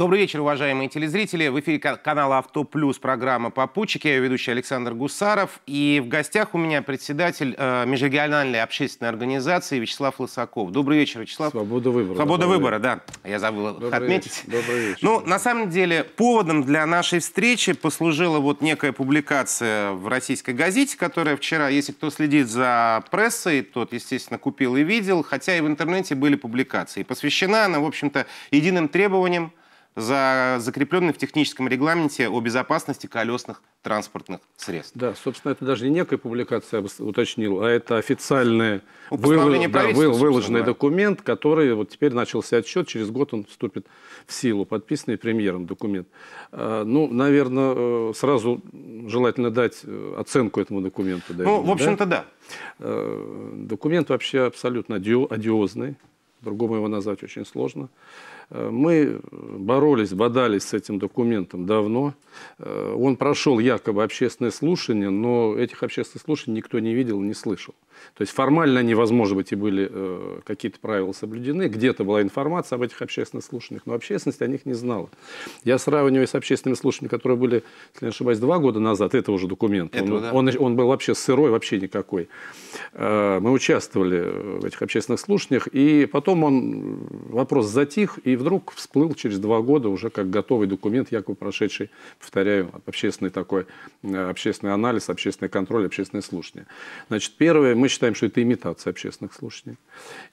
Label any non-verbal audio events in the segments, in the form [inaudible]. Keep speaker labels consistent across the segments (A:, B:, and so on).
A: Добрый вечер, уважаемые телезрители. В эфире канала «Авто Плюс» программа «Попутчики». Я ведущий Александр Гусаров. И в гостях у меня председатель э, межрегиональной общественной организации Вячеслав Лысаков. Добрый вечер, Вячеслав. Свобода выбора. Свобода добрый выбора, да. Я забыл добрый отметить. Вечер. Добрый вечер. Ну, на самом деле, поводом для нашей встречи послужила вот некая публикация в российской газете, которая вчера, если кто следит за прессой, тот, естественно, купил и видел, хотя и в интернете были публикации. Посвящена она, в общем-то, единым требованиям за закрепленный в техническом регламенте о безопасности колесных транспортных
B: средств. Да, собственно, это даже не некая публикация, я уточнил, а это официальный выло... да, выл... выложенный документ, который вот теперь начался отсчет, через год он вступит в силу, подписанный премьером документ. А, ну, наверное, э, сразу желательно дать э, оценку этому документу. ну, в общем-то, да? да. Э, документ вообще абсолютно одиозный, другому его назвать очень сложно. Э, мы боролись, бодались с этим документом давно. Э, он прошел якобы общественное слушание, но этих общественных слушаний никто не видел, не слышал. То есть формально они, возможно быть, и были э, какие-то правила соблюдены, где-то была информация об этих общественных слушаниях, но общественность о них не знала. Я сравниваю с общественными слушаниями, которые были, если не ошибаюсь, два года назад, это уже документ, Этого, он, да. он, он был вообще сырой, вообще никакой. Мы участвовали в этих общественных слушаниях, и потом он, вопрос затих, и вдруг всплыл через два года уже как готовый документ, якобы прошедший, повторяю, общественный такой, э, общественный анализ, общественный контроль, общественное слушание. Значит, первое, мы считаем, что это имитация общественных слушаний.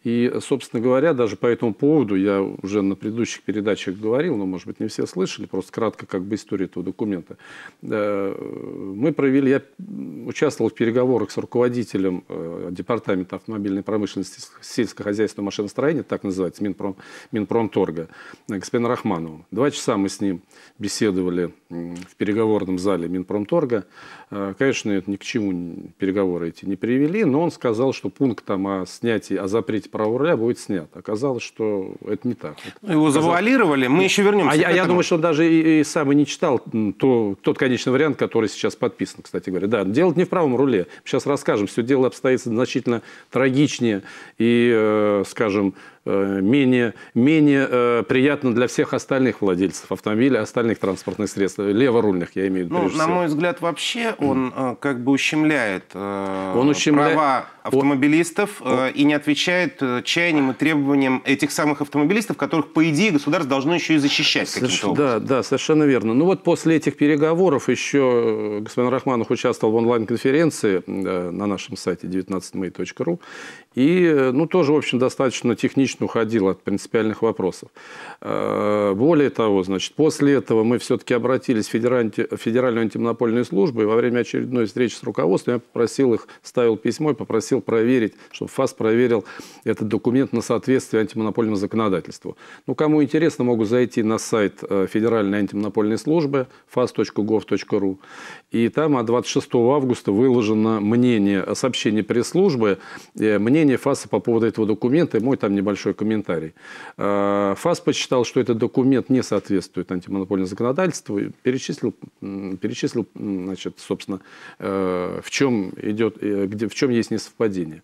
B: И, собственно говоря, даже по этому поводу я уже на предыдущих передачах говорил, но, может быть, не все слышали, просто кратко как бы история этого документа. Э, мы провели, я участвовал в переговорах с руководителем э, Департамента автомобильной промышленности сельскохозяйственного машиностроения, так называется, Минпром, Минпромторга, Петербурга, э, господина Рахманова. Два часа мы с ним беседовали в переговорном зале Минпромторга. Э, конечно, это ни к чему переговоры эти не привели, но он сказал, что пункт там о снятии, о запрете права руля будет снят. Оказалось, что это не так. Его завуалировали, мы еще вернемся. А я, я думаю, что он даже и, и сам и не читал то, тот конечный вариант, который сейчас подписан, кстати говоря. Да, дело не в правом руле. Сейчас расскажем, все дело обстоит значительно трагичнее и, э, скажем, Э, менее, менее э, приятно для всех остальных владельцев автомобиля, остальных транспортных средств, леворульных, я имею в виду. Ну, на всего. мой
A: взгляд, вообще он э, как бы ущемляет, он ущемля... права автомобилистов э, и не отвечает э, чаяниям и требованиям этих самых автомобилистов, которых, по идее, государство должно еще и защищать каким
B: Да, да, совершенно верно. Ну вот после этих переговоров еще э, господин Рахманов участвовал в онлайн-конференции на нашем сайте 19may.ru и, э, ну, тоже, в общем, достаточно технично уходил от принципиальных вопросов. Более того, значит, после этого мы все-таки обратились в Федеральную антимонопольную службу, и во время очередной встречи с руководством я попросил их, ставил письмо и попросил попросил проверить, чтобы ФАС проверил этот документ на соответствие антимонопольному законодательству. Ну, кому интересно, могут зайти на сайт э, Федеральной антимонопольной службы fas.gov.ru. И там от 26 августа выложено мнение, сообщение пресс-службы, э, мнение ФАСа по поводу этого документа и мой там небольшой комментарий. Э, ФАС посчитал, что этот документ не соответствует антимонопольному законодательству, и перечислил, перечислил значит, собственно, в чем, идет, где, в чем есть несовпадение совпадение.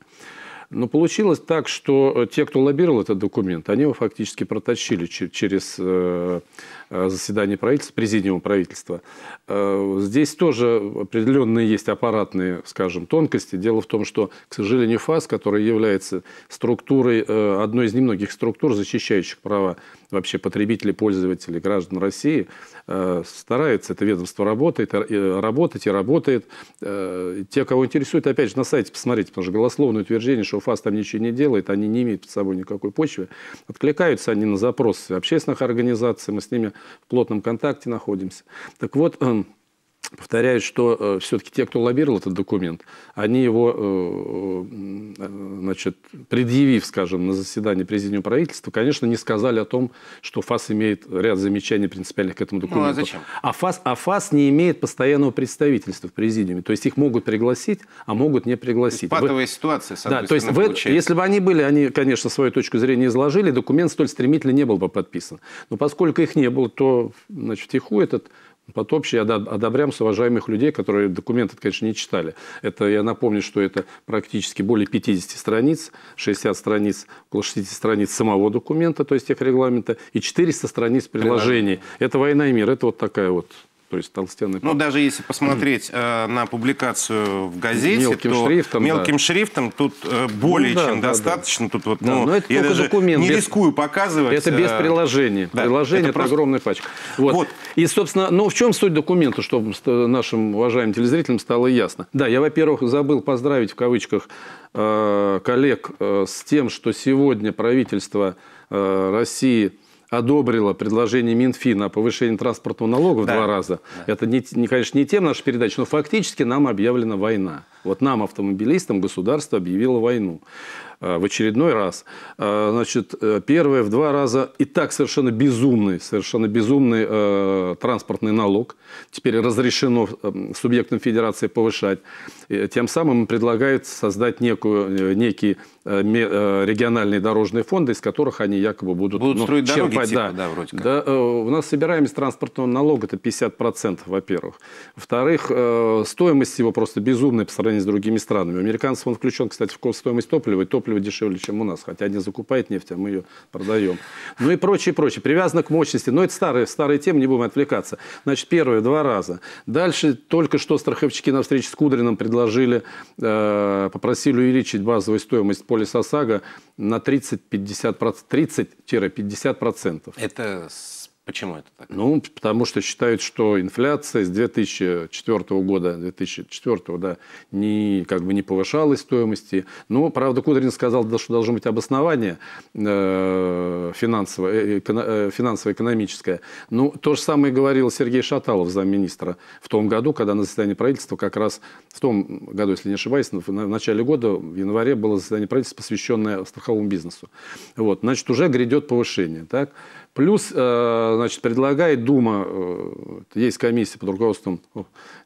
B: Но получилось так, что э, те, кто лоббировал этот документ, они его фактически протащили через э, э, заседание правительства, президиума правительства. Здесь тоже определенные есть аппаратные, скажем, тонкости. Дело в том, что, к сожалению, ФАС, которая является структурой, одной из немногих структур, защищающих права вообще потребителей, пользователей, граждан России, старается, это ведомство работает, работать и работает. Те, кого интересует, опять же, на сайте посмотрите, потому что голословное утверждение, что УФАС там ничего не делает, они не имеют под собой никакой почвы. Откликаются они на запросы общественных организаций, мы с ними в плотном контакте находимся. Так вот, эм, повторяю, что э, все-таки те, кто лоббировал этот документ, они его, э, э, значит, предъявив, скажем, на заседании президиума правительства, конечно, не сказали о том, что ФАС имеет ряд замечаний принципиальных к этому документу. Ну, а зачем? А ФАС, а ФАС не имеет постоянного представительства в президиуме. То есть их могут пригласить, а могут не пригласить. То патовая Вы...
A: ситуация, с Да, то есть в... если
B: бы они были, они, конечно, свою точку зрения изложили, документ столь стремительно не был бы подписан. Но поскольку их не было, то, значит, тиху этот под общее одобрям с уважаемых людей, которые документы, конечно, не читали. Это, я напомню, что это практически более 50 страниц, 60 страниц, около 60 страниц самого документа, то есть тех регламента, и 400 страниц приложений. Это «Война и мир», это вот такая вот то есть толстенный ну, папа. Ну, даже
A: если посмотреть э, на публикацию в газете, мелким то шрифтом, мелким да.
B: шрифтом тут э, более ну, да, чем да,
A: достаточно. Да. Тут вот, да, ну, но это я даже документ. не рискую показывать. Это без э, приложения. Да, Приложение – это, просто... огромная
B: пачка. Вот. вот. И, собственно, ну в чем суть документа, чтобы нашим уважаемым телезрителям стало ясно? Да, я, во-первых, забыл поздравить в кавычках э, коллег э, с тем, что сегодня правительство э, России – одобрила предложение Минфина о повышении транспортного налога в да, два раза. Да. Это, не, не, конечно, не тем наша передача, но фактически нам объявлена война. Вот нам, автомобилистам, государство объявило войну э, в очередной раз. Э, значит, э, первое в два раза и так совершенно безумный, совершенно безумный э, транспортный налог. Теперь разрешено эм, субъектам федерации повышать. Тем самым предлагают создать некую, некий региональные дорожные фонды, из которых они якобы будут, будут ну, строить черпать. Дороги, типа, да, да, вроде как. да, э, у нас собираемость транспортного налога это 50%, во-первых. Во-вторых, э, стоимость его просто безумная по сравнению сравнении с другими странами. У американцев он включен, кстати, в стоимость топлива, и топливо дешевле, чем у нас, хотя они закупают нефть, а мы ее продаем. Ну и прочее, прочее. Привязано к мощности. Но это старая старая тема. не будем отвлекаться. Значит, первые два раза. Дальше только что страховщики на встрече с Кудрином предложили, э, попросили увеличить базовую стоимость полиса ОСАГО на 30-50%. 30-50%. Это с Почему это так? Ну, потому что считают, что инфляция с 2004 года, 2004, да, не, как бы не повышалась стоимости. Но, правда, Кудрин сказал, что должно быть обоснование э, э, э, финансово-экономическое. Ну, то же самое говорил Сергей Шаталов, замминистра, в том году, когда на заседании правительства, как раз в том году, если не ошибаюсь, в начале года, в январе было заседание правительства, посвященное страховому бизнесу. Вот, значит, уже грядет повышение, так? Плюс, э, значит, предлагает Дума, э, есть комиссия под руководством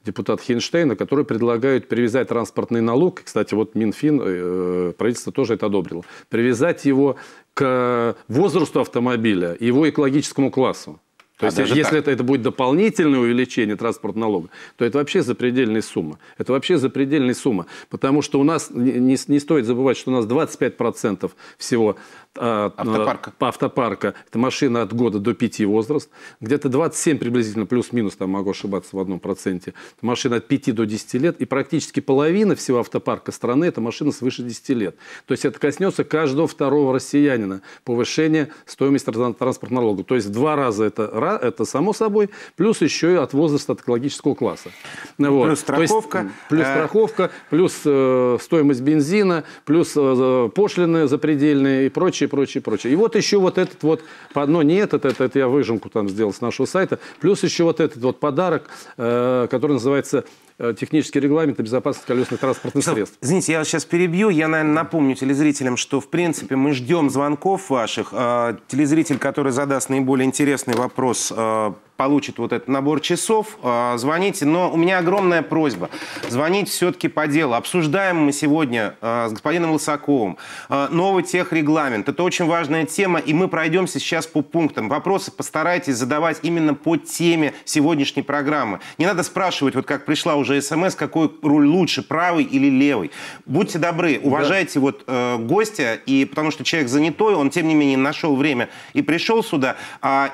B: депутата Хинштейна, которая предлагает привязать транспортный налог, кстати, вот Минфин, э, правительство тоже это одобрило, привязать его к возрасту автомобиля, его экологическому классу. То а есть, если это, это будет дополнительное увеличение транспортного налога, то это вообще запредельная сумма. Это вообще запредельная сумма. Потому что у нас, не, не стоит забывать, что у нас 25% всего а, автопарка. автопарка. Это машина от года до 5 возраст. Где-то 27 приблизительно, плюс-минус, там могу ошибаться в одном проценте. Это машина от 5 до 10 лет. И практически половина всего автопарка страны – это машина свыше 10 лет. То есть это коснется каждого второго россиянина. Повышение стоимости транспортного налога. То есть в два раза это, это само собой, плюс еще и от возраста от экологического класса. Вот. Плюс страховка. Есть, плюс э. страховка, плюс э, стоимость бензина, плюс э, пошлины запредельные и прочее прочее, прочее, прочее. И вот еще вот этот вот, но ну, не этот, это, это я выжимку там сделал с нашего сайта, плюс еще вот этот вот подарок, э, который называется э, технический регламент безопасности колесных транспортных средств. Извините, я вас сейчас перебью. Я, наверное,
A: напомню телезрителям, что, в принципе, мы ждем звонков ваших. А, телезритель, который задаст наиболее интересный вопрос а, получит вот этот набор часов, а, звоните. Но у меня огромная просьба. Звонить все-таки по делу. Обсуждаем мы сегодня а, с господином Лысаковым а, новый техрегламент. Это очень важная тема, и мы пройдемся сейчас по пунктам. Вопросы постарайтесь задавать именно по теме сегодняшней программы. Не надо спрашивать, вот как пришла уже смс, какой руль лучше, правый или левый. Будьте добры, уважайте да. вот э, гостя, и потому что человек занятой, он тем не менее нашел время и пришел сюда,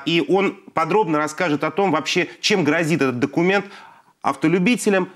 A: и он подробно расскажет о том вообще, чем грозит этот документ
B: автолюбителям,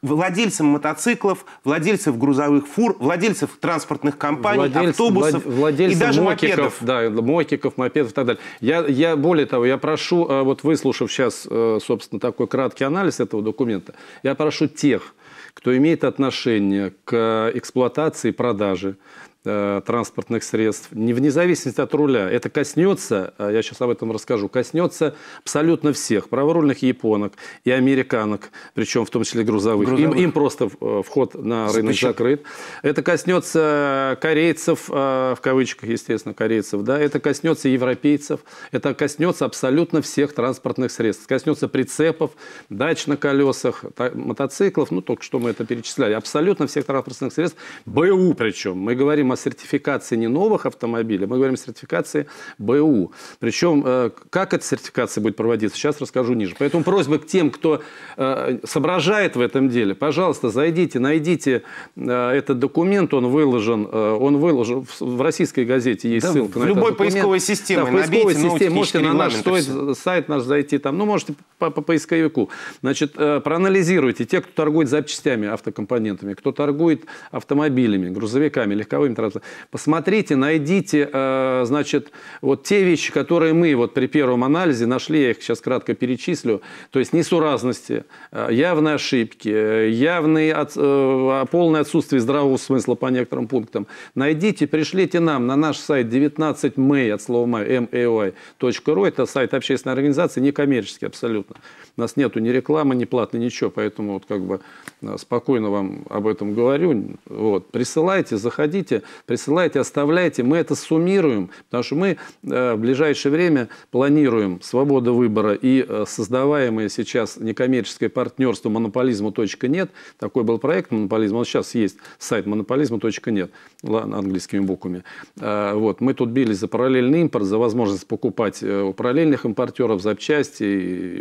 A: владельцам мотоциклов, владельцев грузовых фур, владельцев транспортных компаний, Владельц, автобусов владельцев и даже мокиков, мопедов.
B: Да, мокиков, мопедов и так далее. Я, я более того, я прошу, э, вот выслушав сейчас, э, собственно, такой краткий анализ этого документа, я прошу тех, кто имеет отношение к э, эксплуатации и продаже Э, транспортных средств, не вне зависимости от руля, это коснется, э, я сейчас об этом расскажу, коснется абсолютно всех, праворульных японок и американок, причем в том числе грузовых. грузовых. Им, им просто э, вход на Запрещен. рынок закрыт. Это коснется корейцев, в кавычках, естественно, корейцев, да, это коснется европейцев, это коснется абсолютно всех транспортных средств, коснется прицепов, дач на колесах, мотоциклов, ну, только что мы это перечисляли, абсолютно всех транспортных средств, БУ причем, мы говорим о сертификации не новых автомобилей, мы говорим о сертификации БУ. Причем, э, как эта сертификация будет проводиться, сейчас расскажу ниже. Поэтому просьба к тем, кто э, соображает в этом деле, пожалуйста, зайдите, найдите э, этот документ, он выложен, он выложен в российской газете есть да, ссылка в на любой поисковой системе. Да, в поисковой системе можете на наш сайт, сайт наш зайти, там, ну можете по, по поисковику. Значит, проанализируйте те, кто торгует запчастями, автокомпонентами, кто торгует автомобилями, грузовиками, легковыми раз. Посмотрите, найдите, э, значит, вот те вещи, которые мы вот при первом анализе нашли, я их сейчас кратко перечислю, то есть несуразности, э, явные ошибки, э, явное а, полное отсутствие здравого смысла по некоторым пунктам. Найдите, пришлите нам на наш сайт 19may, от слова ру. это сайт общественной организации, некоммерческий абсолютно. У нас нету ни рекламы, ни платной, ничего, поэтому вот как бы спокойно вам об этом говорю. Вот. Присылайте, заходите присылайте, оставляйте. Мы это суммируем, потому что мы э, в ближайшее время планируем свобода выбора и э, создаваемое сейчас некоммерческое партнерство монополизму.нет. Такой был проект монополизм, он сейчас есть, сайт монополизма.нет, английскими буквами. Э, вот. Мы тут бились за параллельный импорт, за возможность покупать у параллельных импортеров запчасти,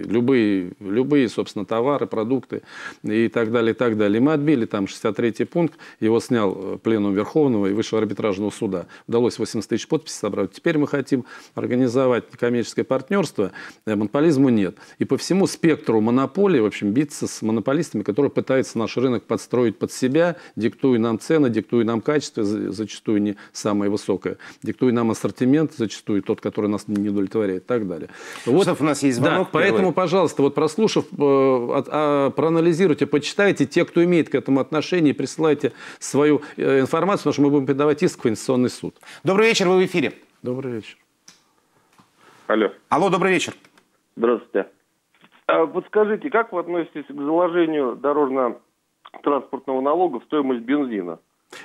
B: любые, любые, собственно, товары, продукты и так далее, и так далее. мы отбили там 63-й пункт, его снял Пленум Верховного и Высшего арбитражного суда. Удалось 80 тысяч подписей собрать. Теперь мы хотим организовать коммерческое партнерство. Э, монополизму нет. И по всему спектру монополии, в общем, биться с монополистами, которые пытаются наш рынок подстроить под себя, диктуя нам цены, диктуя нам качество, зачастую не самое высокое, диктуя нам ассортимент, зачастую тот, который нас не удовлетворяет и так далее. Вот, Шеф, у нас есть звонок. Да, поэтому, пожалуйста, вот прослушав, э, а, проанализируйте, почитайте те, кто имеет к этому отношение, присылайте свою э, информацию, потому что мы будем подавать иск в Конституционный суд. Добрый вечер, вы в эфире. Добрый вечер. Алло. Алло, добрый вечер. Здравствуйте.
A: подскажите, а как вы относитесь к
B: заложению дорожно-транспортного налога в стоимость бензина?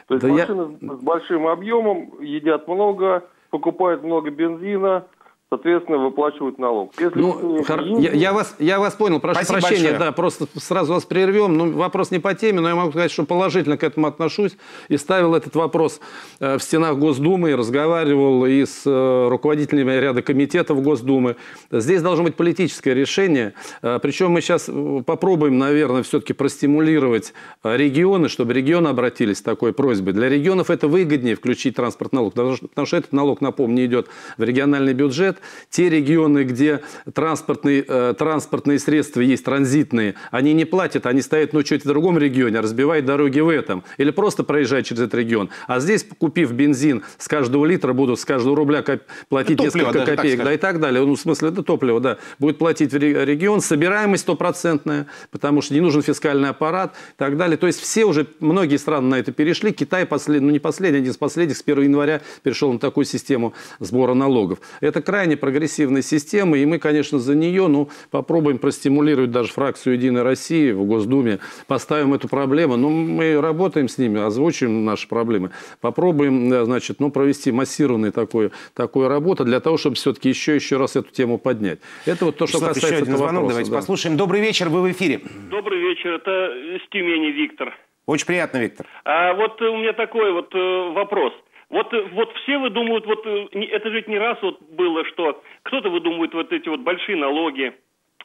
B: То есть да машины я... с большим объемом едят много, покупают много бензина, соответственно, выплачивают налог. Если ну, хор... я, я, вас, я вас понял, прошу Спасибо прощения, большое. да, просто сразу вас прервем. Ну, вопрос не по теме, но я могу сказать, что положительно к этому отношусь и ставил этот вопрос э, в стенах Госдумы, и разговаривал и с э, руководителями ряда комитетов Госдумы. Здесь должно быть политическое решение, э, причем мы сейчас попробуем, наверное, все-таки простимулировать регионы, чтобы регионы обратились с такой просьбой. Для регионов это выгоднее включить транспортный налог, потому что, потому что этот налог, напомню, идет в региональный бюджет, бюджет. Те регионы, где транспортные, э, транспортные средства есть транзитные, они не платят, они стоят ну, чуть в другом регионе, а разбивают дороги в этом. Или просто проезжают через этот регион. А здесь, купив бензин, с каждого литра будут с каждого рубля платить топливо, несколько копеек, да и так далее. Ну, в смысле, это топливо, да. Будет платить регион, собираемость стопроцентная, потому что не нужен фискальный аппарат и так далее. То есть все уже, многие страны на это перешли. Китай, послед, ну не последний, один из последних, с 1 января перешел на такую систему сбора налогов. Это крайне крайне прогрессивной системы, и мы, конечно, за нее, ну, попробуем простимулировать даже фракцию «Единой России» в Госдуме, поставим эту проблему, ну, мы работаем с ними, озвучим наши проблемы, попробуем, э, значит, ну, провести массированную такую, такую работу для того, чтобы все-таки еще еще раз эту тему поднять. Это вот то, что Вячеслав, касается еще один звонок, вопроса, давайте да. послушаем. Добрый вечер, вы в эфире. Добрый вечер, это Стюмени Виктор. Очень приятно, Виктор. А вот у меня такой вот э, вопрос. Вот, э, вот все выдумывают, вот э, это ведь не раз вот было, что кто-то выдумывает вот эти вот большие налоги,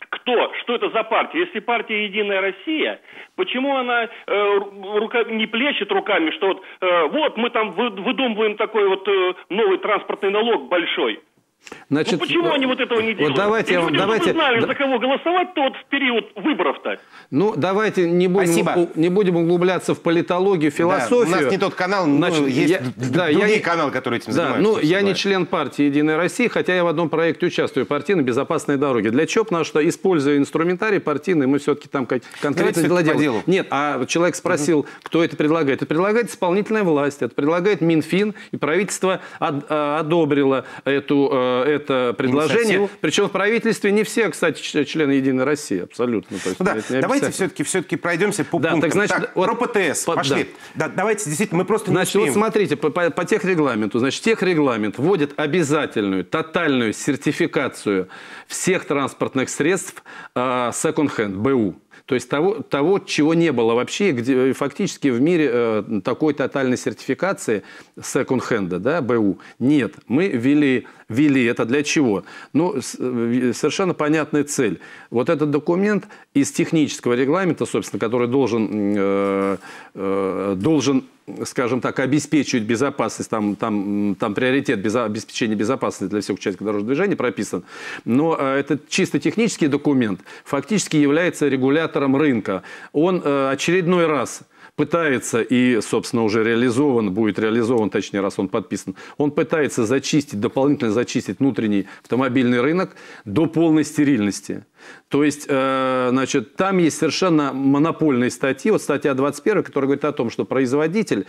B: кто, что это за партия? Если партия «Единая Россия», почему она э, рука, не плещет руками, что вот, э, вот мы там выдумываем такой вот э, новый транспортный налог большой – Значит, ну почему они вот этого не делают? Вот давайте, Или люди давайте, знали, да, за кого голосовать Тот в период выборов-то. Ну, давайте не будем, Спасибо. не будем углубляться в политологию, философию. Да, у нас не тот канал, Значит, ну, есть я, да, другие я, каналы, которые этим да, ну, занимаются. Ну, я не член партии «Единая Россия», хотя я в одном проекте участвую, партии на безопасной дороги. Для чего? Потому что, используя инструментарий партийный, мы все-таки там конкретно владел. Делу. Нет, а человек спросил, угу. кто это предлагает. Это предлагает исполнительная власть, это предлагает Минфин, и правительство одобрило эту э, это предложение. Инициативу. Причем в правительстве не все, кстати, члены Единой России, абсолютно. То есть, ну, да. Давайте все-таки все пройдемся по да, Так, значит, так, вот, про ПТС, по, пошли. Да. Да, давайте, действительно, мы просто значит, не Значит, вот смотрите, по, по, по техрегламенту, значит, техрегламент вводит обязательную, тотальную сертификацию всех транспортных средств э, second-hand, БУ. То есть того, того чего не было вообще, где, э, фактически в мире э, такой тотальной сертификации секонд-хенда, да, БУ, нет. Мы ввели, ввели это для чего? Ну, с, э, э, совершенно понятная цель. Вот этот документ из технического регламента, собственно, который должен, э, э, должен скажем так, обеспечивают безопасность, там, там, там приоритет обеспечения безопасности для всех участников дорожного движения прописан, но э, это чисто технический документ, фактически является регулятором рынка. Он э, очередной раз пытается и, собственно, уже реализован, будет реализован, точнее, раз он подписан, он пытается зачистить, дополнительно зачистить внутренний автомобильный рынок до полной стерильности. То есть, э, значит, там есть совершенно монопольные статьи. Вот статья 21, которая говорит о том, что производитель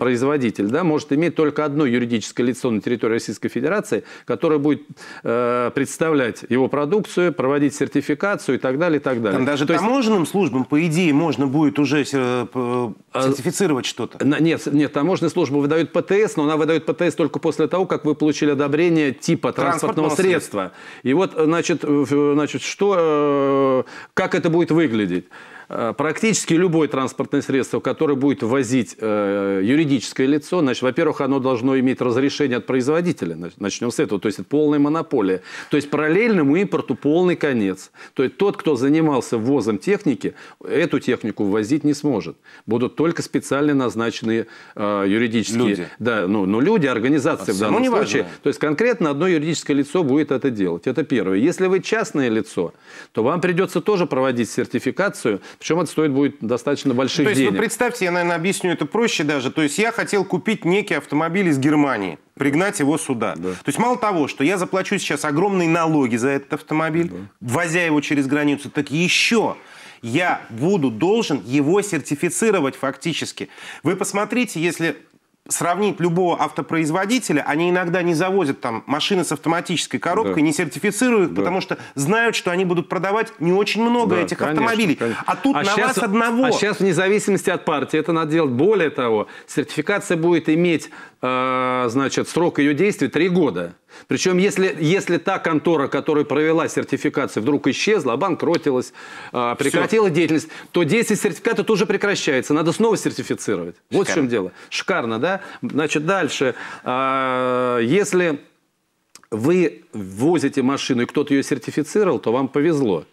B: производитель, да, может иметь только одно юридическое лицо на территории Российской Федерации, которое будет э, представлять его продукцию, проводить сертификацию и так далее, и так далее. Там даже То таможенным есть... службам, по идее, можно будет уже э, а, сертифицировать а... что-то. Нет, нет, таможенная служба выдает ПТС, но она выдает ПТС только после того, как вы получили одобрение типа транспортного, средства. средства. И вот, э, значит, значит что, э, как это будет выглядеть? Э, практически любое транспортное средство, которое будет возить э, юридическое лицо, значит, во-первых, оно должно иметь разрешение от производителя. Начнем с этого. То есть это полная монополия. То есть параллельному импорту полный конец. То есть тот, кто занимался ввозом техники, эту технику ввозить не сможет. Будут только специально назначенные э, юридические... Люди. Да, ну, ну люди, а организации а в данном случае. Важно. То есть конкретно одно юридическое лицо будет это делать. Это первое. Если вы частное лицо, то вам придется тоже проводить сертификацию причем это стоит будет достаточно больших То есть, денег. Ну,
A: представьте, я, наверное, объясню это проще даже. То есть я хотел купить некий автомобиль из Германии, пригнать его сюда. Да. То есть мало того, что я заплачу сейчас огромные налоги за этот автомобиль, да. возя его через границу, так еще я буду должен его сертифицировать фактически. Вы посмотрите, если сравнить любого автопроизводителя, они иногда не завозят там машины с автоматической коробкой, да. не сертифицируют их, да. потому что знают, что они будут продавать не очень много да, этих конечно, автомобилей. Конечно. А тут а на сейчас, вас одного. А сейчас
B: вне зависимости от партии это надо делать. Более того, сертификация будет иметь э, значит, срок ее действия 3 года. Причем, если, если та контора, которая провела сертификацию, вдруг исчезла, обанкротилась, а, прекратила Все. деятельность, то действие сертификата тоже прекращается. Надо снова сертифицировать. Шикарно. Вот в чем дело. Шикарно, да? Значит, дальше. А, если вы возите машину, и кто-то ее сертифицировал, то вам повезло.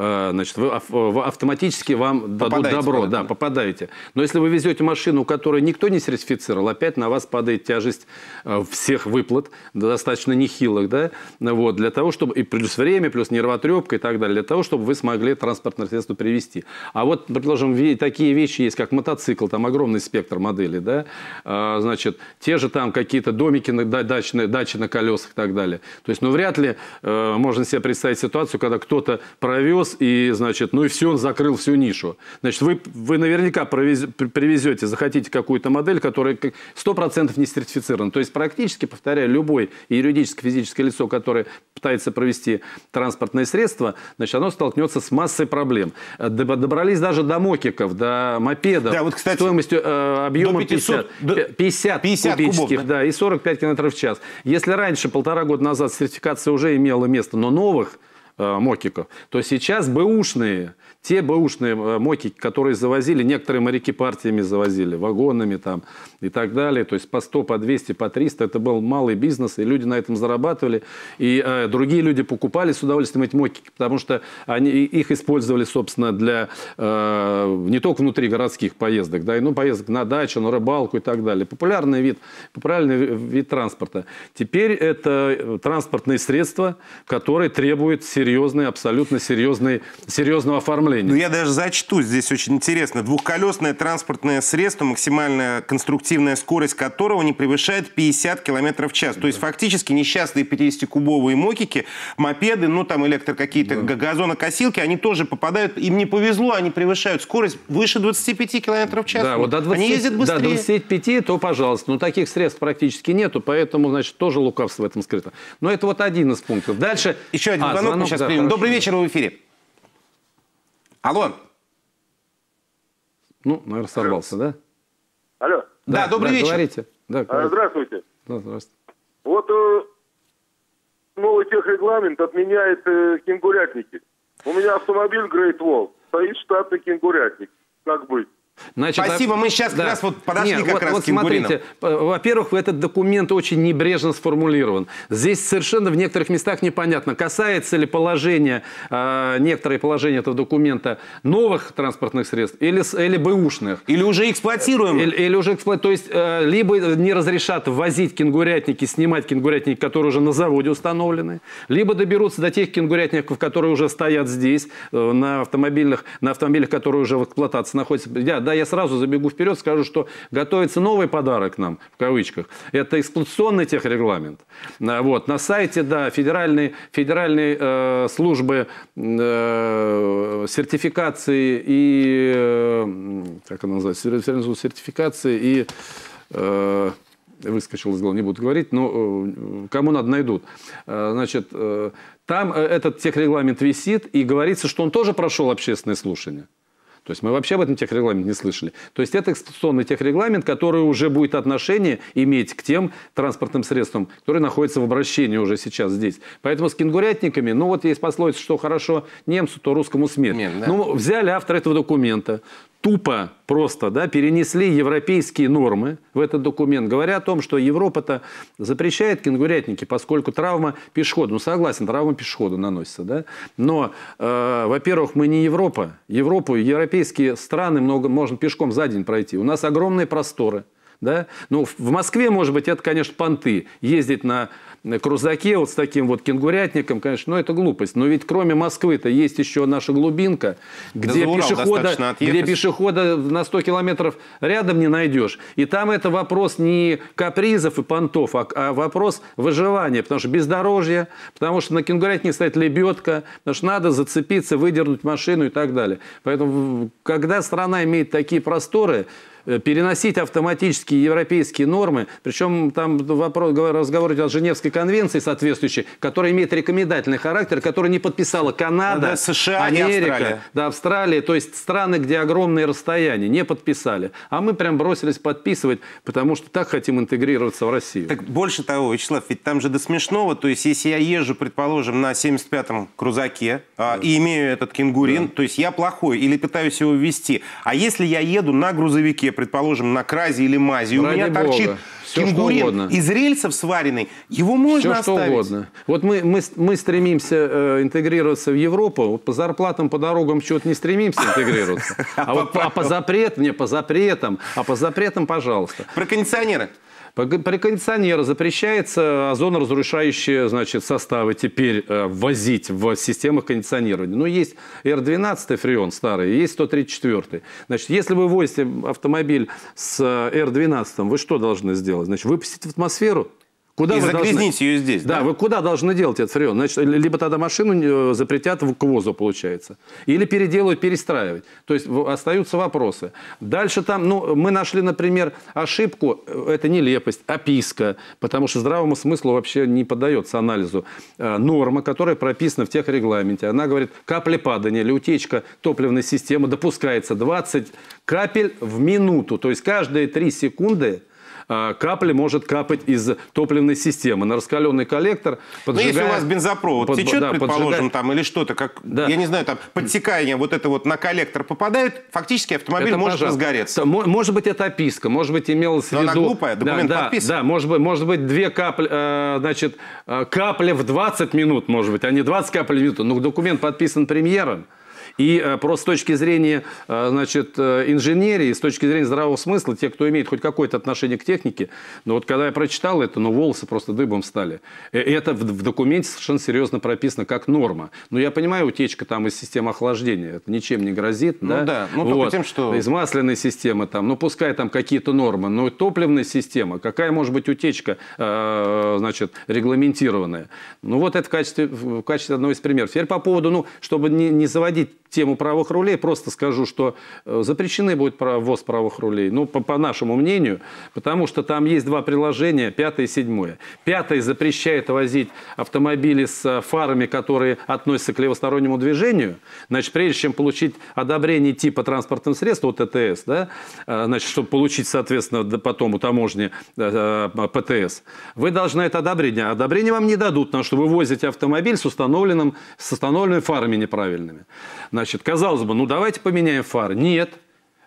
B: Э, значит, э, вы автоматически вам попадаете дадут добро, да, попадаете. Но если вы везете машину, которую никто не сертифицировал, опять на вас падает тяжесть э, всех выплат, достаточно нехилых, да, вот, для того, чтобы, и плюс время, плюс нервотрепка и так далее, для того, чтобы вы смогли транспортное средство привести. А вот, предложим, такие вещи есть, как мотоцикл, там огромный спектр моделей, да, значит, те же там какие-то домики, на дачные, дачи на колесах и так далее. То есть, ну, вряд ли можно себе представить ситуацию, когда кто-то провез голос, и, значит, ну и все, он закрыл всю нишу. Значит, вы, вы наверняка провез, привезете, захотите какую-то модель, которая 100% не сертифицирована. То есть практически, повторяю, любой юридическое, физическое лицо, которое пытается провести транспортное средство, значит, оно столкнется с массой проблем. Добрались даже до мокиков, до мопедов. Да, вот, кстати, стоимостью э, объема 500, 50, 50, 50 кубических, кубов, да? да, и 45 км в час. Если раньше, полтора года назад, сертификация уже имела место, но новых Э, Мокико, то сейчас бэушные те бэушные э, моки, которые завозили, некоторые моряки партиями завозили, вагонами там и так далее, то есть по 100, по 200, по 300, это был малый бизнес, и люди на этом зарабатывали, и э, другие люди покупали с удовольствием эти моки, потому что они их использовали, собственно, для э, не только внутри городских поездок, да, и ну, поездок на дачу, на рыбалку и так далее. Популярный вид, популярный вид транспорта. Теперь это э, транспортные средства, которые требуют серьезной, абсолютно серьезной, серьезного оформления предложение. Ну, я даже зачту,
A: здесь очень интересно. Двухколесное транспортное средство, максимальная конструктивная скорость которого не превышает 50 км в час. Да. То есть фактически несчастные 50-кубовые мокики, мопеды, ну там электро какие-то да. газонокосилки, они тоже попадают, им не повезло, они превышают скорость выше 25 км в час. Да, вот до 20, они ездят быстрее. До
B: 25, то пожалуйста. Но таких средств практически нету, поэтому, значит, тоже лукавство в этом скрыто. Но это вот один из пунктов. Дальше... Еще один а, звонок, звонок мы сейчас да, примем. Хорошо. Добрый вечер, в эфире. Алло. Ну, наверное, сорвался, да?
A: Алло. Да, да добрый да, вечер. Говорите.
B: Да, а, здравствуйте. Да, здравствуйте.
A: Вот э, новый техрегламент отменяет э, кенгурятники. У меня автомобиль Great Wall, стоит штатный кенгурятник. Как быть?
B: Значит, Спасибо, а... мы
A: сейчас да. как раз вот подошли Нет, как вот, раз вот к смотрите,
B: во-первых, этот документ очень небрежно сформулирован. Здесь совершенно в некоторых местах непонятно, касается ли положение, э, некоторые положения этого документа новых транспортных средств или, или бэушных. Или уже эксплуатируемых. Или, или уже эксплуатируемых. То есть, э, либо не разрешат возить кенгурятники, снимать кенгурятники, которые уже на заводе установлены, либо доберутся до тех кенгурятников, которые уже стоят здесь, э, на, автомобильных, на автомобилях, которые уже в эксплуатации находятся. Я тогда я сразу забегу вперед, скажу, что готовится новый подарок нам, в кавычках. Это эксплуатационный техрегламент. А, вот. На сайте, да, федеральной, федеральной э, службы э, сертификации и... Э, как она называется? Федеральной сертификации и... Э, выскочил из головы, не буду говорить, но э, кому надо, найдут. Э, значит, э, там этот техрегламент висит, и говорится, что он тоже прошел общественное слушание. То есть мы вообще об этом техрегламент не слышали. То есть это эксплуатационный техрегламент, который уже будет отношение иметь к тем транспортным средствам, которые находятся в обращении уже сейчас здесь. Поэтому с кенгурятниками, ну вот есть пословица, что хорошо немцу, то русскому смерть. Нет, да. Ну взяли автор этого документа, тупо просто да, перенесли европейские нормы в этот документ, говоря о том, что Европа-то запрещает кенгурятники, поскольку травма пешехода, ну согласен, травма пешеходу наносится, да? но, э, во-первых, мы не Европа, Европу, европейские страны много, можно пешком за день пройти, у нас огромные просторы, да? Ну, в Москве, может быть, это, конечно, понты, ездить на крузаке вот с таким вот кенгурятником, конечно, ну это глупость. Но ведь кроме Москвы-то есть еще наша глубинка, где, да пешехода, где пешехода на 100 километров рядом не найдешь. И там это вопрос не капризов и понтов, а, а вопрос выживания, потому что бездорожье, потому что на кенгурятнике стоит лебедка, потому что надо зацепиться, выдернуть машину и так далее. Поэтому когда страна имеет такие просторы, Э, переносить автоматические европейские нормы, причем там вопрос, разговор идет о Женевской конвенции соответствующей, которая имеет рекомендательный характер, который не подписала Канада, да, США, Америка, Австралия. Да, Австралия, то есть страны, где огромные расстояния, не подписали. А мы прям бросились подписывать, потому что так хотим интегрироваться в Россию. Так больше того, Вячеслав, ведь там же до смешного, то есть если я езжу, предположим,
A: на 75-м крузаке а, да. а, и имею этот кенгурин, да. то есть я плохой или пытаюсь его ввести. А если я еду на грузовике, предположим, на кразе или мазе, Ради у меня Бога. торчит все, кенгурин из
B: рельсов сваренный, его можно все, оставить? что угодно. Вот мы, мы, мы стремимся э, интегрироваться в Европу, вот по зарплатам, по дорогам что-то не стремимся интегрироваться. [laughs] А а по а запретам, не по запретам, а по запретам, пожалуйста. Про кондиционеры. При кондиционеру запрещается озоноразрушающие значит, составы теперь э, ввозить в системах кондиционирования. Но ну, есть R12 фреон старый, есть 134. Значит, если вы возите автомобиль с э, R12, вы что должны сделать? Значит, выпустить в атмосферу Куда и вы должны... ее здесь. Да, да, вы куда должны делать это, сырье? Значит, либо тогда машину э, запретят в КВОЗу, получается. Или переделают, перестраивать. То есть остаются вопросы. Дальше там, ну, мы нашли, например, ошибку, э, это не лепость, описка, потому что здравому смыслу вообще не поддается анализу. Э, норма, которая прописана в техрегламенте, она говорит, каплепадание или утечка топливной системы допускается 20 капель в минуту. То есть каждые 3 секунды а, капли может капать из топливной системы на раскаленный коллектор. Поджигая, ну, Но если у вас бензопровод под, течет, да, предположим, поджигая, там, или что-то, как, да. я не знаю, там, подтекание вот это вот на коллектор попадает, фактически автомобиль это может пожар. разгореться. Может быть, это описка, может быть, имелось Но в виду... она глупая, документ да, подписан. Да, да может, быть, может быть, две капли, э, значит, э, капли в 20 минут, может быть, а не 20 капель в минуту. Но ну, документ подписан премьером. И э, просто с точки зрения э, значит, э, инженерии, с точки зрения здравого смысла, те, кто имеет хоть какое-то отношение к технике, но вот когда я прочитал это, ну, волосы просто дыбом стали. Это в, документе совершенно серьезно прописано как норма. Но я понимаю, утечка там из системы охлаждения, это ничем не грозит. Ну да, да. ну вот. тем, что... Из масляной системы там, ну пускай там какие-то нормы, но топливная система, какая может быть утечка, значит, регламентированная? Ну вот это в качестве, в качестве одного из примеров. Теперь по поводу, ну, чтобы не, не заводить тему правых рулей, просто скажу, что э, запрещены будет ввоз правых рулей, ну, по, по нашему мнению, потому что там есть два приложения, пятое и седьмое. Пятое запрещает возить автомобили с э, фарами, которые относятся к левостороннему движению. Значит, прежде чем получить одобрение типа транспортного средства, вот ТТС, да, э, значит, чтобы получить, соответственно, потом у таможни ПТС, вы должны это одобрение. А одобрение вам не дадут, потому что вы возите автомобиль с, установленным, с установленными фарами неправильными. Значит, казалось бы, ну давайте поменяем фары. Нет.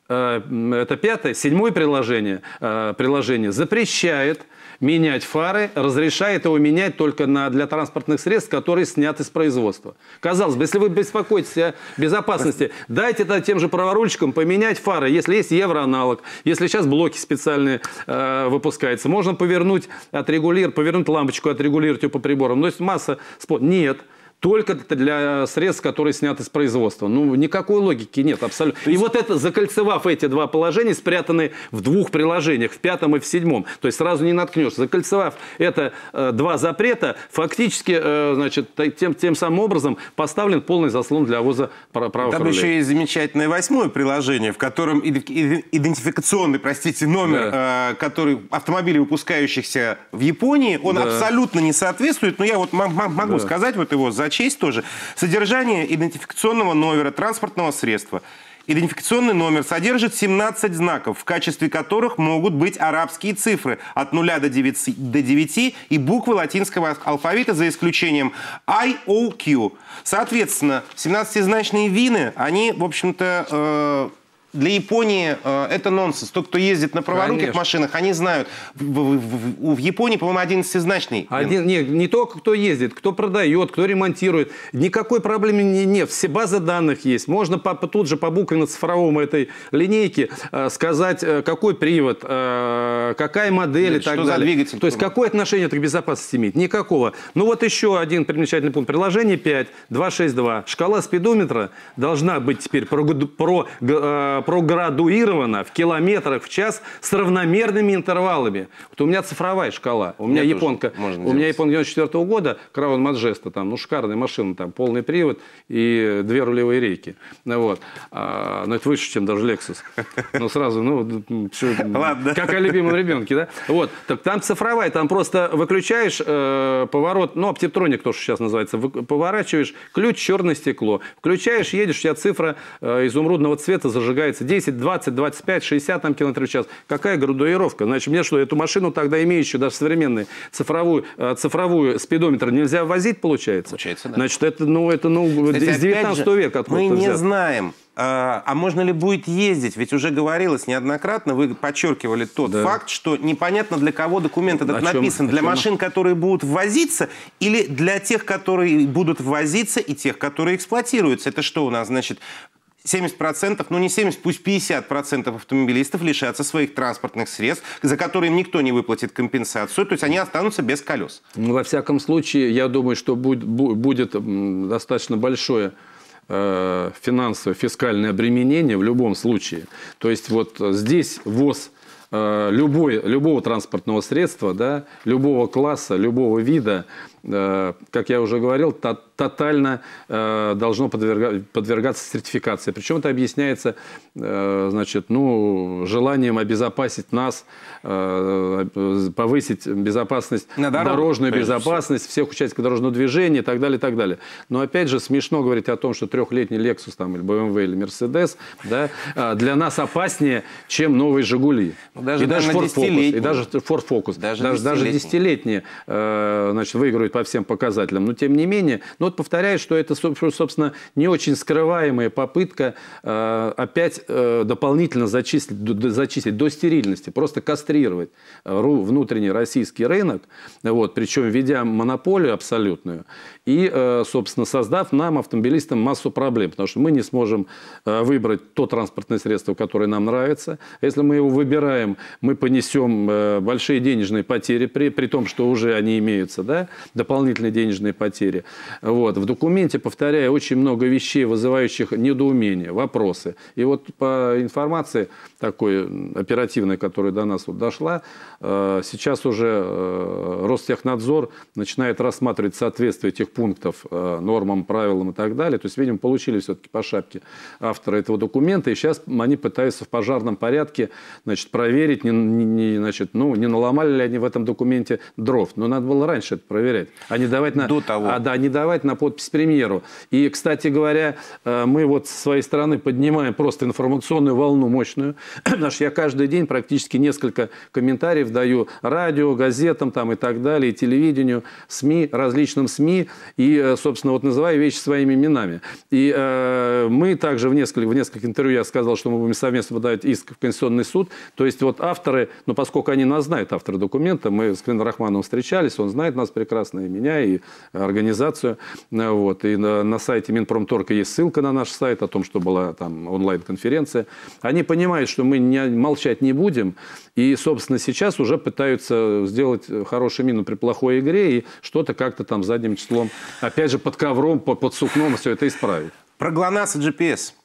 B: Э, это пятое, седьмое приложение, э, приложение запрещает менять фары, разрешает его менять только на, для транспортных средств, которые сняты с производства. Казалось бы, если вы беспокоитесь о безопасности, дайте это тем же праворульщикам поменять фары, если есть евроаналог, если сейчас блоки специальные э, выпускаются, можно повернуть, отрегулировать, повернуть лампочку, отрегулировать ее по приборам. То есть масса... Нет только для средств, которые сняты с производства. Ну, никакой логики нет абсолютно. И вот это, закольцевав эти два положения, спрятаны в двух приложениях, в пятом и в седьмом. То есть сразу не наткнешь. Закольцевав это э, два запрета, фактически, э, значит, тем, тем самым образом поставлен полный заслон для ввоза правых Там рулей. еще
A: есть замечательное восьмое приложение, в котором идентификационный, простите, номер, да. э, который автомобилей, выпускающихся в Японии, он да. абсолютно не соответствует. Но я вот могу да. сказать вот его за прочесть тоже. Содержание идентификационного номера транспортного средства. Идентификационный номер содержит 17 знаков, в качестве которых могут быть арабские цифры от 0 до 9, до 9 и буквы латинского алфавита, за исключением IOQ. Соответственно, 17-значные вины, они, в общем-то, э для Японии э, это нонсенс. Тот, кто ездит на праворуких машинах, они знают. В, в,
B: в, в Японии, по-моему, 11-значный. Один, не, не только кто ездит, кто продает, кто ремонтирует. Никакой проблемы не, нет. Все базы данных есть. Можно по, по, тут же по буквенно-цифровому этой линейке э, сказать, э, какой привод, э, какая модель нет, и так что далее. За двигатель, То есть какое отношение это к безопасности имеет? Никакого. Ну вот еще один примечательный пункт. Приложение 5, 262. Шкала спидометра должна быть теперь про, про э, проградуировано в километрах в час с равномерными интервалами. Вот у меня цифровая шкала. У меня японка. У делать. меня японка 94 -го года, Краун Маджеста, там, ну, шикарная машина, там, полный привод и две рулевые рейки. ну Вот. А, но ну, это выше, чем даже Lexus. Но ну, сразу, ну, все, Ладно. как о любимом ребенке, да? Вот. Так там цифровая, там просто выключаешь э, поворот, ну, оптитроник, то, что сейчас называется, вы, поворачиваешь, ключ, черное стекло. Включаешь, едешь, у тебя цифра э, изумрудного цвета зажигает нравится 10, 20, 25, 60 там, километров в час. Какая градуировка? Значит, мне что, эту машину тогда имеющую, даже современную, цифровую, э, цифровую спидометр нельзя возить, получается? Получается, да. Значит, это, ну, это ну, Кстати, из 19 же, века откуда Мы не взят. знаем, а, а можно ли
A: будет ездить? Ведь уже говорилось неоднократно, вы подчеркивали тот да. факт, что непонятно для кого документ этот О написан. Для машин, которые будут возиться, или для тех, которые будут возиться и тех, которые эксплуатируются. Это что у нас, значит, 70%, ну не 70, пусть 50% автомобилистов лишатся своих транспортных средств, за которые им никто не выплатит
B: компенсацию, то есть они останутся без колес. Ну, во всяком случае, я думаю, что будет, будет достаточно большое э, финансовое, фискальное обременение в любом случае. То есть вот здесь ВОЗ э, любой, любого транспортного средства, да, любого класса, любого вида, э, как я уже говорил, тотально э, должно подверга, подвергаться сертификации. Причем это объясняется э, значит, ну, желанием обезопасить нас, э, повысить безопасность, дорогу, дорожную безопасность всех участников дорожного движения и так далее, и так далее. Но опять же смешно говорить о том, что трехлетний Lexus там, или BMW или Mercedes да, э, для нас опаснее, чем новые «Жигули». Ну, даже, и, даже Ford Focus, и даже Ford Focus. Даже, даже, даже 10 э, значит, выигрывают по всем показателям. Но тем не менее, ну, вот повторяю, что это, собственно, не очень скрываемая попытка э, опять э, дополнительно зачислить, зачислить до стерильности, просто кастрировать э, внутренний российский рынок, вот, причем ведя монополию абсолютную и, собственно, создав нам, автомобилистам, массу проблем, потому что мы не сможем выбрать то транспортное средство, которое нам нравится. Если мы его выбираем, мы понесем большие денежные потери, при, при том, что уже они имеются, да, дополнительные денежные потери. Вот. Вот. В документе, повторяю, очень много вещей, вызывающих недоумение, вопросы. И вот по информации такой оперативной, которая до нас вот дошла, э, сейчас уже э, Ростехнадзор начинает рассматривать соответствие этих пунктов э, нормам, правилам и так далее. То есть, видимо, получили все-таки по шапке автора этого документа, и сейчас они пытаются в пожарном порядке значит, проверить, не, не, значит, ну, не наломали ли они в этом документе дров. Но надо было раньше это проверять, а не давать на... До того. А, да, не давать призывать на подпись премьеру. И, кстати говоря, э, мы вот с своей стороны поднимаем просто информационную волну мощную. Потому [clears throat] что я каждый день практически несколько комментариев даю радио, газетам там и так далее, и телевидению, СМИ, различным СМИ. И, э, собственно, вот называю вещи своими именами. И э, мы также в нескольких, в нескольких интервью я сказал, что мы будем совместно подавать иск в Конституционный суд. То есть вот авторы, ну поскольку они нас знают, авторы документа, мы с Клин Рахманом встречались, он знает нас прекрасно, и меня, и организацию. Э, вот. И на, на сайте Минпромторга есть ссылка на наш сайт о том, что была там онлайн-конференция. Они понимают, что мы не, молчать не будем. И, собственно, сейчас уже пытаются сделать хорошую мину при плохой игре и что-то как-то там задним числом, опять же, под ковром, под сукном все это исправить. Про ГЛОНАСС и GPS –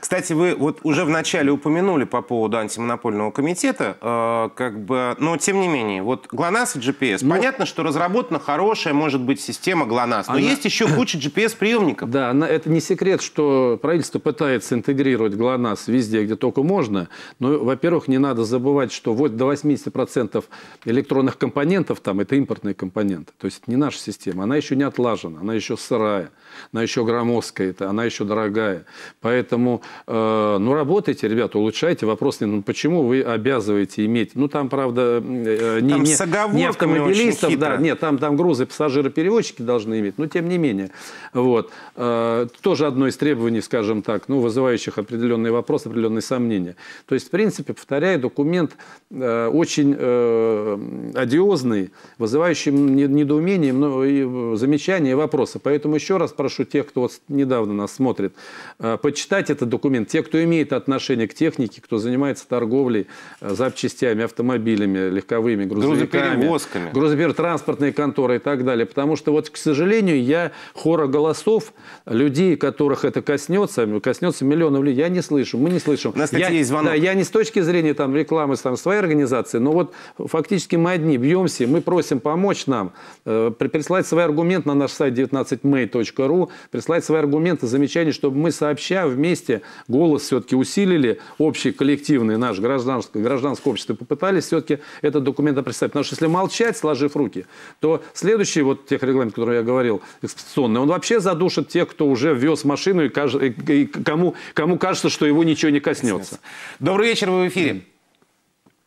B: кстати, вы вот уже
A: вначале упомянули по поводу антимонопольного комитета, э, как бы, но тем не менее, вот ГЛОНАСС и GPS. Ну, Понятно, что разработана хорошая, может быть, система ГЛОНАСС, но она... есть
B: еще куча GPS-приемников. Да, она, это не секрет, что правительство пытается интегрировать ГЛОНАСС везде, где только можно. Но, во-первых, не надо забывать, что вот до 80% электронных компонентов там это импортные компоненты. То есть это не наша система, она еще не отлажена, она еще сырая она еще громоздкая, это она еще дорогая. Поэтому, э, ну, работайте, ребята, улучшайте. Вопрос не, ну, почему вы обязываете иметь... Ну, там, правда, э, э не, там не, не автомобилистов, да, нет, там, там грузы пассажиры-перевозчики должны иметь, но тем не менее. Вот. Э, тоже одно из требований, скажем так, ну, вызывающих определенные вопросы, определенные сомнения. То есть, в принципе, повторяю, документ э, очень э, одиозный, вызывающий недоумение, но и э, замечания и вопросы. Поэтому еще раз про попрошу тех, кто вот недавно нас смотрит, э, почитать этот документ. Те, кто имеет отношение к технике, кто занимается торговлей э, запчастями, автомобилями, легковыми, грузовиками, грузоперевозками, грузоперетранспортные конторы и так далее. Потому что вот, к сожалению, я хора голосов людей, которых это коснется, коснется миллионов людей, я не слышу, мы не слышим. На нас, кстати, я, есть звонок. Да, я не с точки зрения там, рекламы там, своей организации, но вот фактически мы одни бьемся, мы просим помочь нам, э, прислать свой аргумент на наш сайт 19may.ru, ру прислать свои аргументы, замечания, чтобы мы сообща вместе голос все-таки усилили, общий коллективный наш гражданское, гражданское общество, попытались все-таки этот документ представить. Потому что если молчать, сложив руки, то следующий вот тех регламент, который я говорил, эксплуатационный, он вообще задушит тех, кто уже вез машину и, каж... и кому, кому кажется, что его ничего не коснется. Добрый вечер, вы в эфире.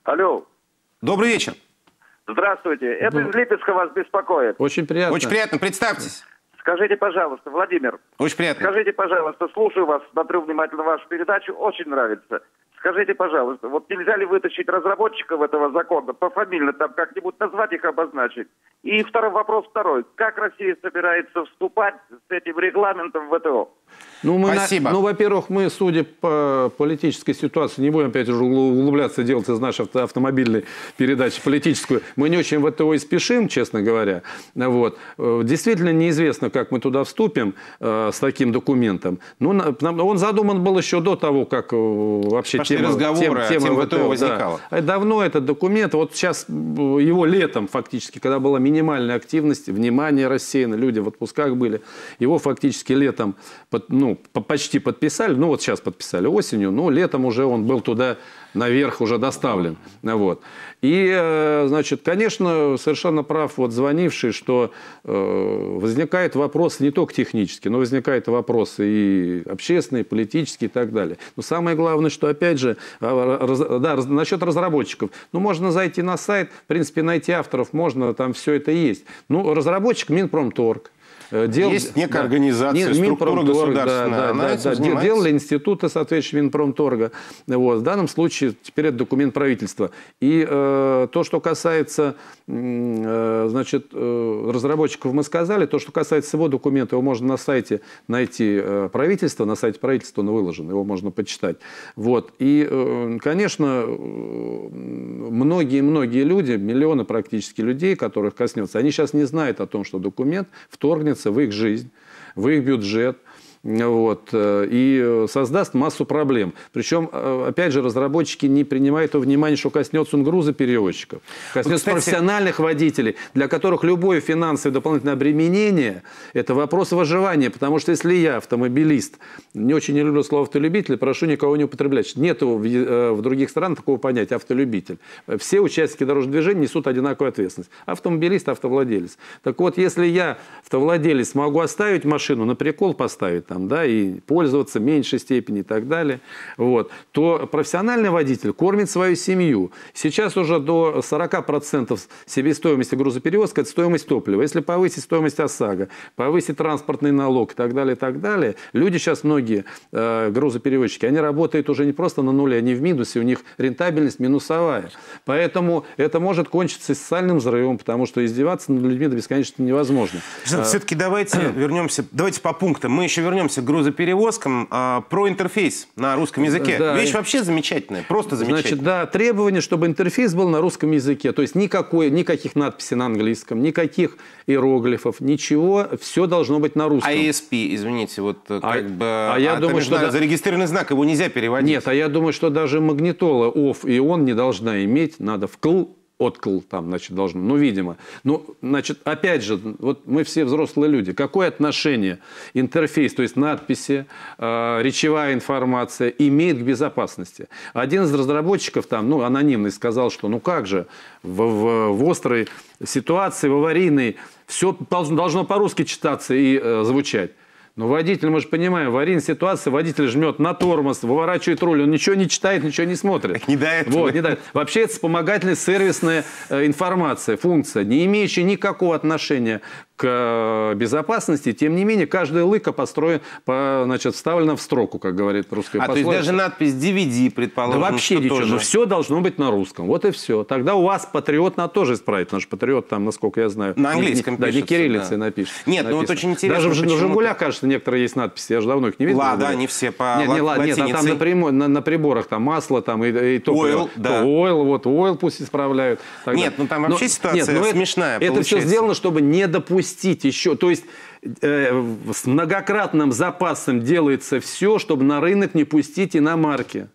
B: Алло. Добрый вечер.
A: Здравствуйте. Это из Липецка вас беспокоит. Очень приятно. Очень приятно. Представьтесь. Скажите, пожалуйста, Владимир. Очень приятно. Скажите, пожалуйста, слушаю вас, смотрю внимательно вашу передачу, очень нравится. Скажите, пожалуйста, вот нельзя ли вытащить разработчиков этого закона пофамильно, там как-нибудь назвать их, обозначить? И второй вопрос второй. Как Россия собирается вступать с этим регламентом в ВТО?
B: Ну, мы Спасибо. На... Ну, во-первых, мы, судя по политической ситуации, не будем опять уже углубляться, делать из нашей автомобильной передачи политическую. Мы не очень в это и спешим, честно говоря. Вот. Э, действительно неизвестно, как мы туда вступим э, с таким документом. Ну нам, он задуман был еще до того, как э, вообще Пошли тема, разговоры, тем, тема, тема ВТО, ВТО возникала. Да. Давно этот документ, вот сейчас э, его летом фактически, когда была минимальная активность, внимание рассеяно, люди в отпусках были, его фактически летом под ну, почти подписали, ну вот сейчас подписали осенью, ну летом уже он был туда наверх уже доставлен. Вот. И, э, значит, конечно, совершенно прав вот звонивший, что э, возникает вопрос не только технический, но возникает вопрос и общественный, и политический и так далее. Но самое главное, что, опять же, а, раз, да, раз, насчет разработчиков. Ну, можно зайти на сайт, в принципе, найти авторов, можно, там все это есть. Ну, разработчик Минпромторг, Э, дел... Есть некая да. организация, структура Минпромторг, государственная. Да, да, да, да. Занимается... Делали институты, соответственно, Минпромторга. Вот. В данном случае теперь это документ правительства. И э, то, что касается э, значит, э, разработчиков, мы сказали, то, что касается его документа, его можно на сайте найти э, правительство, на сайте правительства он выложен, его можно почитать. Вот. И, э, конечно, э, многие-многие люди, миллионы практически людей, которых коснется, они сейчас не знают о том, что документ вторгнется вклиниться в их жизнь, в их бюджет – вот, э, и э, создаст массу проблем. Причем, э, опять же, разработчики не принимают во внимание, что коснется он груза перевозчиков, коснется вот, кстати... профессиональных водителей, для которых любое финансовое дополнительное обременение – это вопрос выживания, потому что если я, автомобилист, не очень не люблю слово автолюбитель, прошу никого не употреблять. Нет в, в других странах такого понятия автолюбитель. Все участники дорожного движения несут одинаковую ответственность. Автомобилист, автовладелец. Так вот, если я, автовладелец, могу оставить машину, на прикол поставить, там, да, и пользоваться в меньшей степени и так далее, вот, то профессиональный водитель кормит свою семью. Сейчас уже до 40% себестоимости грузоперевозка – это стоимость топлива. Если повысить стоимость ОСАГО, повысить транспортный налог и так далее, и так далее, люди сейчас многие, э, грузоперевозчики, они работают уже не просто на нуле, они в минусе, у них рентабельность минусовая. Поэтому это может кончиться социальным взрывом, потому что издеваться над людьми до бесконечности невозможно. А, Все-таки давайте [clears throat] вернемся,
A: давайте по пунктам. Мы еще вернемся вернемся к грузоперевозкам. А, про интерфейс на русском языке. Да, Вещь и...
B: вообще замечательная, просто замечательная. Значит, да, требование, чтобы интерфейс был на русском языке. То есть никакой, никаких надписей на английском, никаких иероглифов, ничего. Все должно быть на русском. А
A: ASP, извините, вот э, а, как а, бы... А я а, думаю, что... Да...
B: Зарегистрированный знак, его нельзя переводить. Нет, а я думаю, что даже магнитола off и On не должна иметь. Надо вкл откл там, значит, должно. Ну, видимо. Ну, значит, опять же, вот мы все взрослые люди. Какое отношение интерфейс, то есть надписи, э, речевая информация имеет к безопасности? Один из разработчиков там, ну, анонимный, сказал, что ну как же, в, в, в острой ситуации, в аварийной, все должно, должно по-русски читаться и э, звучать. Но ну, водитель, мы же понимаем, в аварийной ситуации водитель жмет на тормоз, выворачивает руль, он ничего не читает, ничего не смотрит. не дает. Вот, не до Вообще это вспомогательная сервисная э, информация, функция, не имеющая никакого отношения к э, безопасности, тем не менее, каждая лыка построена, по, значит, вставлена в строку, как говорит русская А пословица. то есть даже надпись DVD, предположим, Да вообще ничего, тоже... все должно быть на русском, вот и все. Тогда у вас патриот на тоже исправить, наш патриот там, насколько я знаю. На английском не, пишется, Да, не кириллицей да. напишет. Нет, написано. ну вот очень интересно. Даже в «Жигулях», кажется, некоторые есть надписи, я же давно их не видел. Лада, они все по нет, не, латинице. Нет, а там напрямую, на, на приборах там масло там и, и топливо. Oil, да. Oil, вот, oil пусть исправляют. Нет, ну там вообще но, ситуация нет, смешная это, это все сделано, чтобы не допустить нарастить еще. То есть э, с многократным запасом делается все, чтобы на рынок не пустить иномарки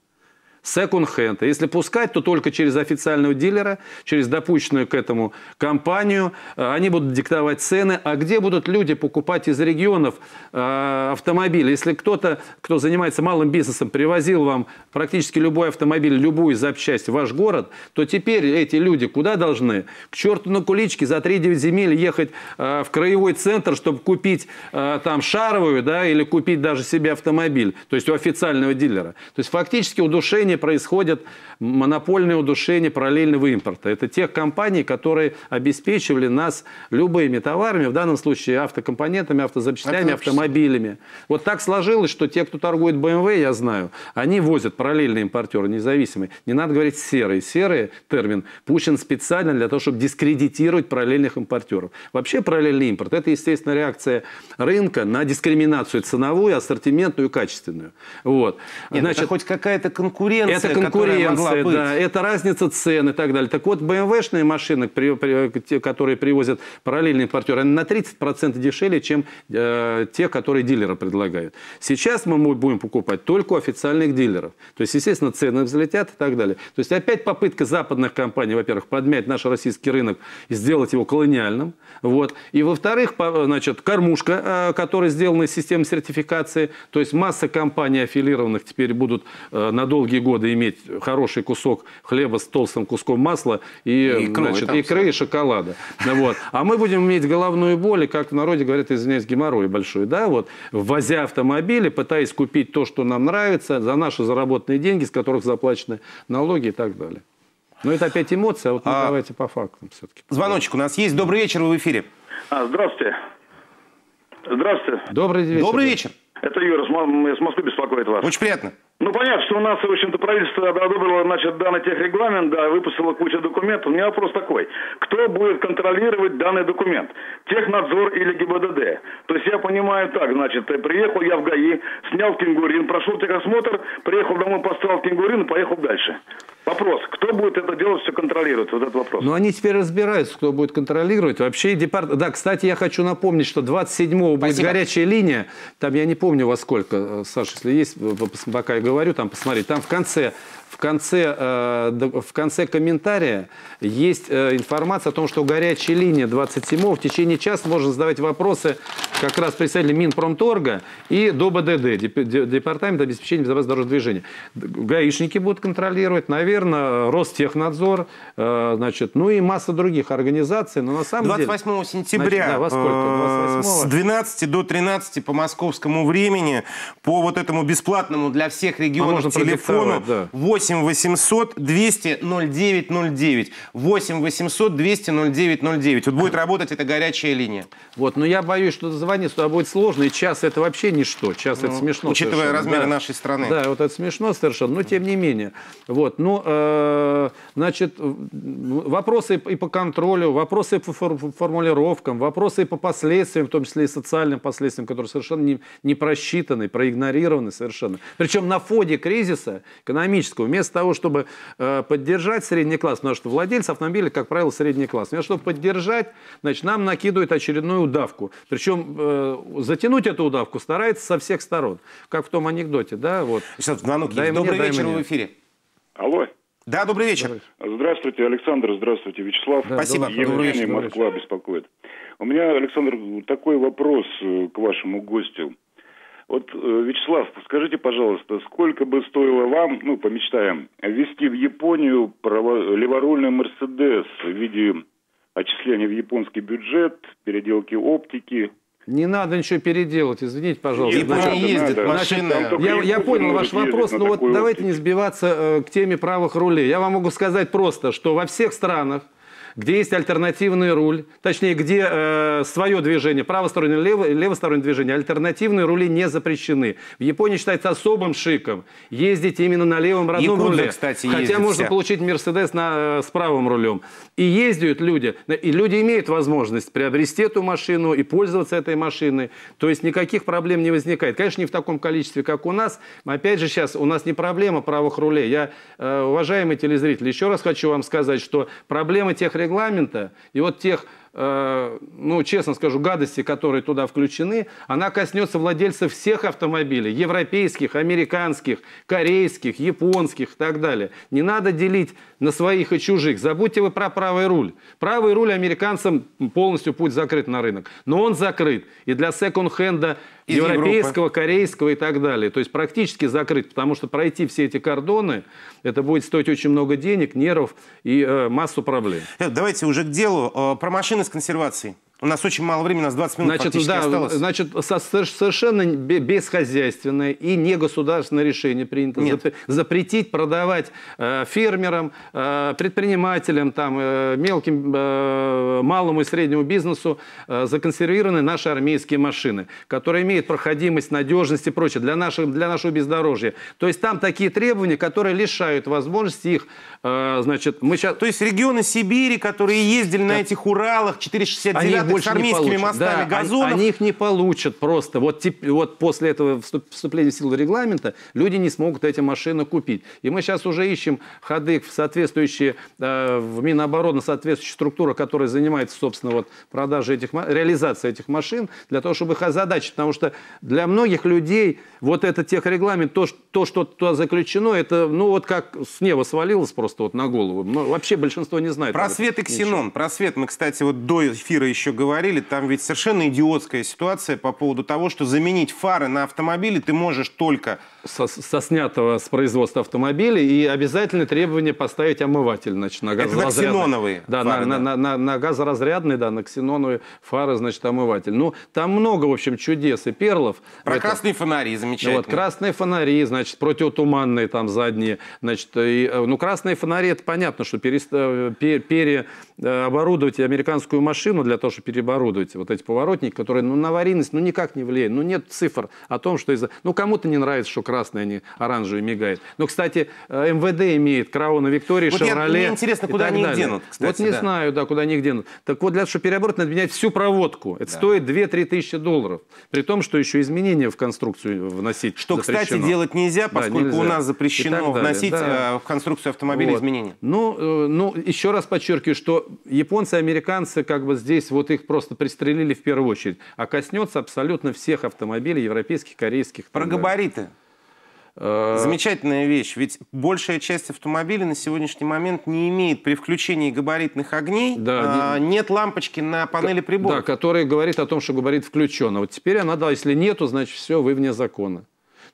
B: секонд-хенд. А если пускать, то только через официального дилера, через допущенную к этому компанию. А, они будут диктовать цены. А где будут люди покупать из регионов э, автомобили? Если кто-то, кто занимается малым бизнесом, привозил вам практически любой автомобиль, любую запчасть в ваш город, то теперь эти люди куда должны? К черту на куличке за 3-9 земель ехать э, в краевой центр, чтобы купить э, там шаровую, да, или купить даже себе автомобиль, то есть у официального дилера. То есть фактически удушение компании происходит монопольное удушение параллельного импорта. Это те компании, которые обеспечивали нас любыми товарами, в данном случае автокомпонентами, автозапчастями, автомобилями. Вот так сложилось, что те, кто торгует BMW, эм я знаю, они возят параллельные импортеры, независимые. Не надо говорить серые. Серые термин пущен специально для того, чтобы дискредитировать параллельных импортеров. Вообще параллельный импорт – это, естественно, реакция рынка на дискриминацию ценовую, ассортиментную и качественную. Вот. Нет, Значит,
A: хоть какая-то конкуренция конкуренция, это конкуренция, да, быть.
B: это разница цен и так далее. Так вот, БМВшные машины, которые привозят параллельные импортеры, они на 30% дешевле, чем э, те, которые дилеры предлагают. Сейчас мы будем покупать только у официальных дилеров. То есть, естественно, цены взлетят и так далее. То есть, опять попытка западных компаний, во-первых, подмять наш российский рынок и сделать его колониальным. Вот. И, во-вторых, значит, кормушка, э, которая сделана из системы сертификации. То есть, масса компаний аффилированных теперь будут э, на долгие годы года иметь хороший кусок хлеба с толстым куском масла и, икры, значит, там, икры и шоколада. Ну вот. А мы будем иметь головную боль, и, как в народе говорят, извиняюсь, геморрой большой. Да? Вот, ввозя автомобили, пытаясь купить то, что нам нравится, за наши заработанные деньги, с которых заплачены налоги и так далее. Но это опять эмоция, а вот ну, а... давайте по фактам все-таки.
A: Звоночек у нас есть. Добрый вечер, вы в эфире.
B: А, здравствуйте. Здравствуйте. Добрый вечер. Добрый вечер. Это Юра, из Москвы беспокоит вас. Очень приятно. Ну, понятно, что у нас, в общем-то, правительство одобрило, значит, данный техрегламент, да, выпустило кучу документов. У меня вопрос такой. Кто будет контролировать данный документ? Технадзор или ГИБДД? То есть я понимаю так, значит, э, приехал я в ГАИ, снял кенгурин, прошел техосмотр, приехал домой, поставил кенгурин и поехал дальше. Вопрос, кто будет это делать, все контролировать? Вот этот вопрос. Ну, они теперь разбираются, кто будет контролировать. Вообще, департ... Да, кстати, я хочу напомнить, что 27-го будет горячая линия. Там я не помню во сколько, э, Саша, если есть, э, пока говорю, там, посмотрите, там в конце в конце, э, в конце комментария есть э, информация о том, что горячая линия 27 в течение часа можно задавать вопросы как раз представителям Минпромторга и ДОБДД, Департамент обеспечения безопасности дорожного движения. Гаишники будут контролировать, наверное, э, Ростехнадзор, значит, ну и масса других организаций. Но на самом 28 деле, сентября значит, да, во сколько? 28 с 12 до 13
A: по московскому времени по вот этому бесплатному для всех регионов а телефону да. 8 8 800 200 09 09. 8 800 200
B: 09 09. Вот будет работать эта горячая линия. Вот, но я боюсь, что дозвониться туда будет сложно, и час это вообще ничто. Час ну, это смешно. Учитывая совершенно. размеры да. нашей страны. Да, вот это смешно совершенно, но тем не менее. Вот, ну, э, значит, вопросы и по контролю, вопросы по формулировкам, вопросы и по последствиям, в том числе и социальным последствиям, которые совершенно не, не просчитаны, проигнорированы совершенно. Причем на фоне кризиса экономического Москву. Вместо того, чтобы э, поддержать средний класс, потому что владельцы автомобиля, как правило, средний класс. Вместо того, чтобы поддержать, значит, нам накидывают очередную удавку. Причем э, затянуть эту удавку старается со всех сторон. Как в том анекдоте, да? Вот. Сейчас звонок дай есть. Добрый дай вечер, мне. в эфире. Алло. Да, добрый вечер.
A: Здравствуйте, Александр, здравствуйте, Вячеслав. Да, Спасибо. Евгений, добрый вечер, Москва беспокоит. У меня, Александр, такой вопрос э, к вашему гостю. Вот, э, Вячеслав, скажите, пожалуйста, сколько бы стоило вам, ну, помечтаем, ввести в Японию право... леворульный «Мерседес» в виде отчисления в японский бюджет, переделки оптики,
B: не надо ничего переделать, извините, пожалуйста. Не значит, ездит надо. Машина. Значит, я, я понял ваш вопрос, но вот давайте оптике. не сбиваться э, к теме правых рулей. Я вам могу сказать просто, что во всех странах, где есть альтернативный руль, точнее, где э, свое движение, правостороннее, лево, левостороннее движение, альтернативные рули не запрещены. В Японии считается особым шиком ездить именно на левом родном Якудза, руле. Кстати, Хотя можно вся. получить Мерседес э, с правым рулем. И ездят люди, и люди имеют возможность приобрести эту машину и пользоваться этой машиной. То есть никаких проблем не возникает. Конечно, не в таком количестве, как у нас. Опять же, сейчас у нас не проблема правых рулей. Я, э, уважаемые телезрители, еще раз хочу вам сказать, что проблема тех регламента и вот тех, э, ну, честно скажу, гадостей, которые туда включены, она коснется владельцев всех автомобилей, европейских, американских, корейских, японских и так далее. Не надо делить на своих и чужих. Забудьте вы про правый руль. Правый руль американцам полностью путь закрыт на рынок. Но он закрыт. И для секонд-хенда из европейского, Европы. корейского и так далее. То есть практически закрыть, потому что пройти все эти кордоны, это будет стоить очень много денег, нервов и э, массу проблем.
A: Э, давайте уже к делу. Э, про машины с консервацией.
B: У нас очень мало времени, у нас
A: 20 минут значит, да, осталось.
B: Значит, совершенно бесхозяйственное и негосударственное решение принято Нет. запретить продавать э, фермерам, э, предпринимателям, там, э, мелким, э, малому и среднему бизнесу э, законсервированные наши армейские машины, которые имеют проходимость, надежность и прочее для, наших, для нашего бездорожья. То есть там такие требования, которые лишают возможности их, э, значит, мы сейчас... То есть регионы Сибири, которые ездили на
A: этих Уралах 469 их больше с армейскими мостами да, газонов. Они, они
B: их не получат просто. Вот, тип, вот после этого вступления в силу регламента люди не смогут эти машины купить. И мы сейчас уже ищем ходы в соответствующие, э, в Минобороны соответствующие структуры, которые занимаются, собственно, вот продажей этих, реализацией этих машин, для того, чтобы их озадачить. Потому что для многих людей вот этот техрегламент, то, то что туда заключено, это, ну, вот как с неба свалилось просто вот на голову. Но вообще большинство не знает. Просвет и ксенон. Ничего. Просвет
A: мы, кстати, вот до эфира еще говорили, там ведь совершенно идиотская ситуация по поводу того, что заменить фары на автомобиле ты можешь только...
B: Со, со снятого с производства автомобиля и обязательное требование поставить омыватель значит, на газоразрядный. Это на ксеноновые да, на, да. На, на, на газоразрядный, да, на ксеноновые фары, значит, омыватель. Ну, там много, в общем, чудес и перлов. Про Это... красные фонари замечательно. Вот, красные фонари, значит, противотуманные там задние, значит, и, э, ну, красные фонари, это понятно, что э, переоборудовать пере, пере, американскую машину для того, чтобы переборудуете вот эти поворотники, которые ну, на аварийность ну, никак не влияют. Ну, нет цифр о том, что из-за... Ну, кому-то не нравится, что красный, а не оранжевый мигает. Но, ну, кстати, э, МВД имеет Крауна Виктории, вот Шевроле Мне интересно, куда они их денут, кстати. Вот не да. знаю, да, куда они их денут. Так вот, для того, чтобы переоборудовать, надо менять всю проводку. Это да. стоит 2-3 тысячи долларов. При том, что еще изменения в конструкцию вносить Что, запрещено. кстати, делать нельзя, поскольку да, нельзя. у нас запрещено вносить да. Э, в конструкцию автомобиля вот. изменения. Ну, э, ну, еще раз подчеркиваю, что японцы, американцы как бы здесь вот и их просто пристрелили в первую очередь, а коснется абсолютно всех автомобилей европейских, корейских. Про габариты. Э, Замечательная вещь, ведь большая
A: часть автомобилей на сегодняшний момент не имеет при включении габаритных огней, да, а,
B: нет лампочки на панели прибора. Да, которая говорит о том, что габарит включен. А вот теперь она, да, если нету, значит все, вы вне закона.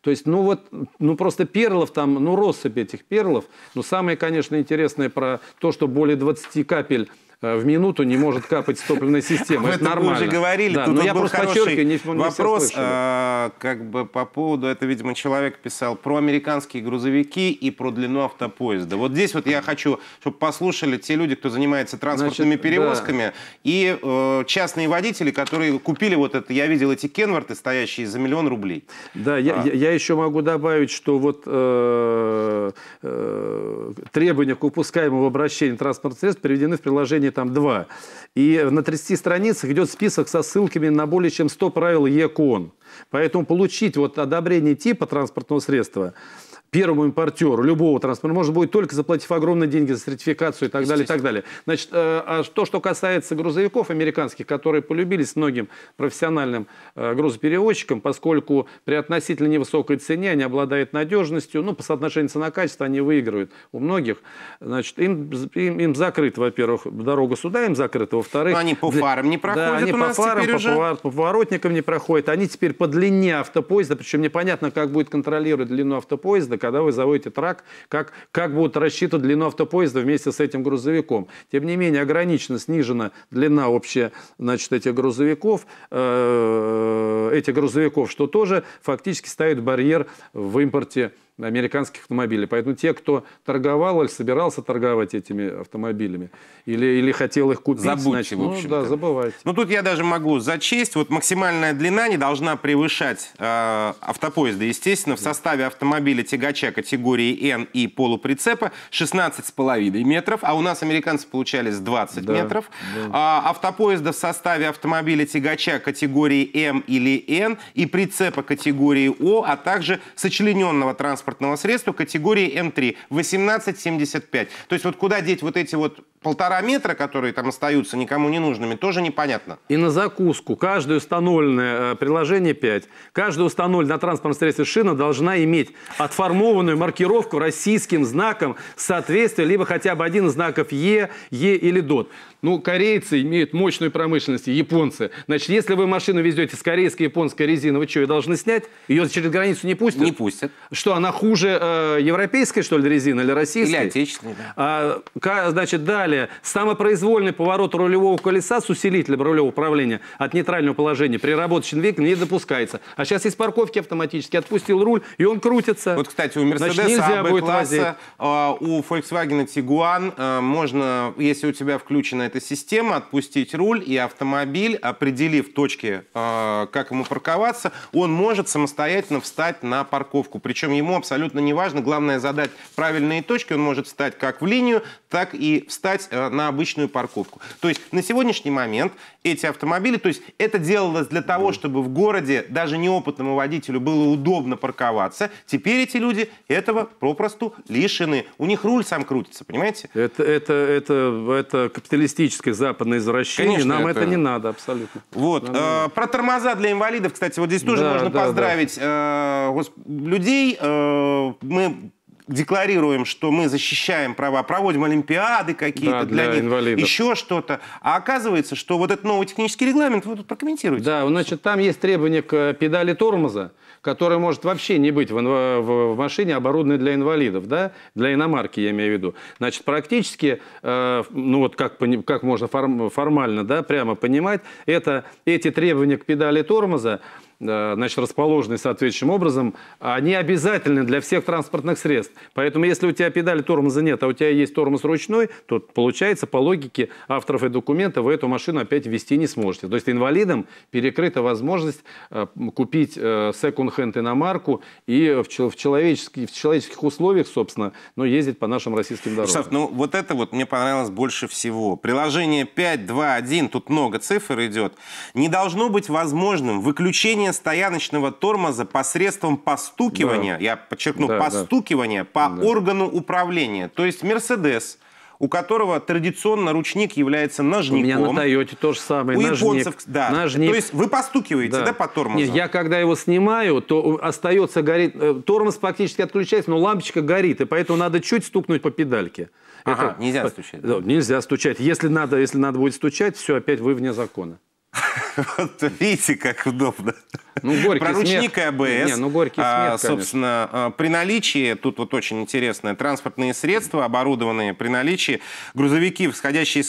B: То есть, ну вот, ну просто перлов там, ну россыпь этих перлов. Но самое, конечно, интересное про то, что более 20 капель Э, в минуту не может капать с топливной системы. Это нормально. Мы уже говорили. Да, тут но я просто подчеркиваю, не, не вопрос
A: э, как бы по поводу, это, видимо, человек писал про американские грузовики и про длину автопоезда. Вот здесь вот я хочу, чтобы послушали те люди, кто занимается транспортными Значит, перевозками, да. и э, частные водители, которые купили вот это, я видел эти кенварты, стоящие за
B: миллион рублей. Да, а. я, я, я еще могу добавить, что вот э, э, требования к упускаемому обращению транспортных средств приведены в приложении или там два. И на 30 страницах идет список со ссылками на более чем 100 правил ЕКОН. Поэтому получить вот одобрение типа транспортного средства – первому импортеру любого транспорта может быть только заплатив огромные деньги за сертификацию и так далее, и так далее. Значит, э, а то, что касается грузовиков американских, которые полюбились многим профессиональным э, грузоперевозчикам, поскольку при относительно невысокой цене они обладают надежностью, ну, по соотношению цена-качество они выигрывают у многих, значит, им, им, им закрыто, во-первых, дорога сюда им закрыта, во-вторых... они по фарам не проходят да, они у по нас фарам, по, уже... повор, по поворотникам не проходят, они теперь по длине автопоезда, причем непонятно, как будет контролировать длину автопоезда, когда вы заводите трак, как, как будет рассчитана длина автопоезда вместе с этим грузовиком. Тем не менее, ограничена снижена длина общая значит, этих грузовиков, э, этих грузовиков, что тоже фактически ставит барьер в импорте американских автомобилей. Поэтому те, кто торговал или собирался торговать этими автомобилями, или, или хотел их купить, Забудьте, значит, в общем ну, да,
A: забывайте. Ну, тут я даже могу зачесть. Вот максимальная длина не должна превышать э, автопоезда, естественно, в составе автомобиля тягача категории N и полуприцепа 16,5 метров, а у нас американцы получались 20 да, метров. Да. А, автопоезда в составе автомобиля тягача категории М или N и прицепа категории О, а также сочлененного транспорта транспортного средства категории М3 1875. То есть вот куда деть вот эти вот полтора метра, которые там остаются никому не нужными, тоже непонятно.
B: И на закуску. Каждое установленное э, приложение 5, каждое установленное на транспортном средстве шина должна иметь отформованную маркировку российским знаком соответствия, либо хотя бы один из знаков Е, Е или ДОТ. Ну, корейцы имеют мощную промышленность, японцы. Значит, если вы машину везете с корейской, японской резины, вы что, ее должны снять? Ее через границу не пустят? Не пустят. Что, она хуже э, европейской, что ли, резины или российской? Или отечественной, да. А, значит, далее Далее, самопроизвольный поворот рулевого колеса с усилителем рулевого управления от нейтрального положения при рабочем веке не допускается. А сейчас есть парковки автоматически, отпустил руль, и он крутится. Вот, кстати, у Мерседеса АБ-класса,
A: а, у Volkswagen Tiguan а, можно, если у тебя включена эта система, отпустить руль, и автомобиль, определив точки, а, как ему парковаться, он может самостоятельно встать на парковку. Причем ему абсолютно не важно, главное задать правильные точки, он может встать как в линию, так и встать выезжать э, на обычную парковку. То есть на сегодняшний момент эти автомобили, то есть это делалось для того, чтобы в городе даже неопытному водителю было удобно парковаться. Теперь эти люди этого попросту лишены. У них руль сам крутится,
B: понимаете? Это, это, это, это капиталистическое западное извращение. Конечно, Нам это... это не надо абсолютно. Вот. Нам... Э,
A: про тормоза для инвалидов, кстати, вот здесь тоже да, можно да, поздравить да. Э, людей. Э, мы декларируем, что мы защищаем права, проводим олимпиады какие-то да, для, для них, инвалидов. еще что-то. А
B: оказывается, что вот этот новый технический регламент вы тут прокомментируете. Да, значит, там есть требование к педали тормоза, которая может вообще не быть в, в, в машине оборудованной для инвалидов, да, для иномарки, я имею в виду. Значит, практически, э, ну вот как, как можно формально, да, прямо понимать, это эти требования к педали тормоза, Э, значит, расположены соответствующим образом, они обязательны для всех транспортных средств. Поэтому если у тебя педали тормоза нет, а у тебя есть тормоз ручной, то получается, по логике авторов и документа, вы эту машину опять ввести не сможете. То есть инвалидам перекрыта возможность э, купить секонд-хенд э, иномарку и в, человеческих, в человеческих условиях, собственно, но ездить по нашим российским дорогам. Вячеслав, ну вот это вот мне понравилось больше всего. Приложение 5.2.1,
A: тут много цифр идет, не должно быть возможным выключение применение стояночного тормоза посредством постукивания, да. я подчеркну, да, постукивания да. по да. органу управления. То есть Мерседес у которого традиционно ручник является ножником. У меня на
B: Тойоте то же самое. У ножник, японцев, да. Ножник. То есть вы постукиваете, да, да по тормозу? Нет, я когда его снимаю, то остается горит, э, тормоз практически отключается, но лампочка горит, и поэтому надо чуть стукнуть по педальке. Ага, Это, нельзя стучать. Да, нельзя стучать. Если надо, если надо будет стучать, все, опять вы вне закона. [laughs] видите, как удобно. Ну, горький Про ручника АБС. Не, ну, горький а, Собственно,
A: конечно. А, при наличии, тут вот очень интересное, транспортные средства, оборудованные при наличии, грузовики, восходящие из...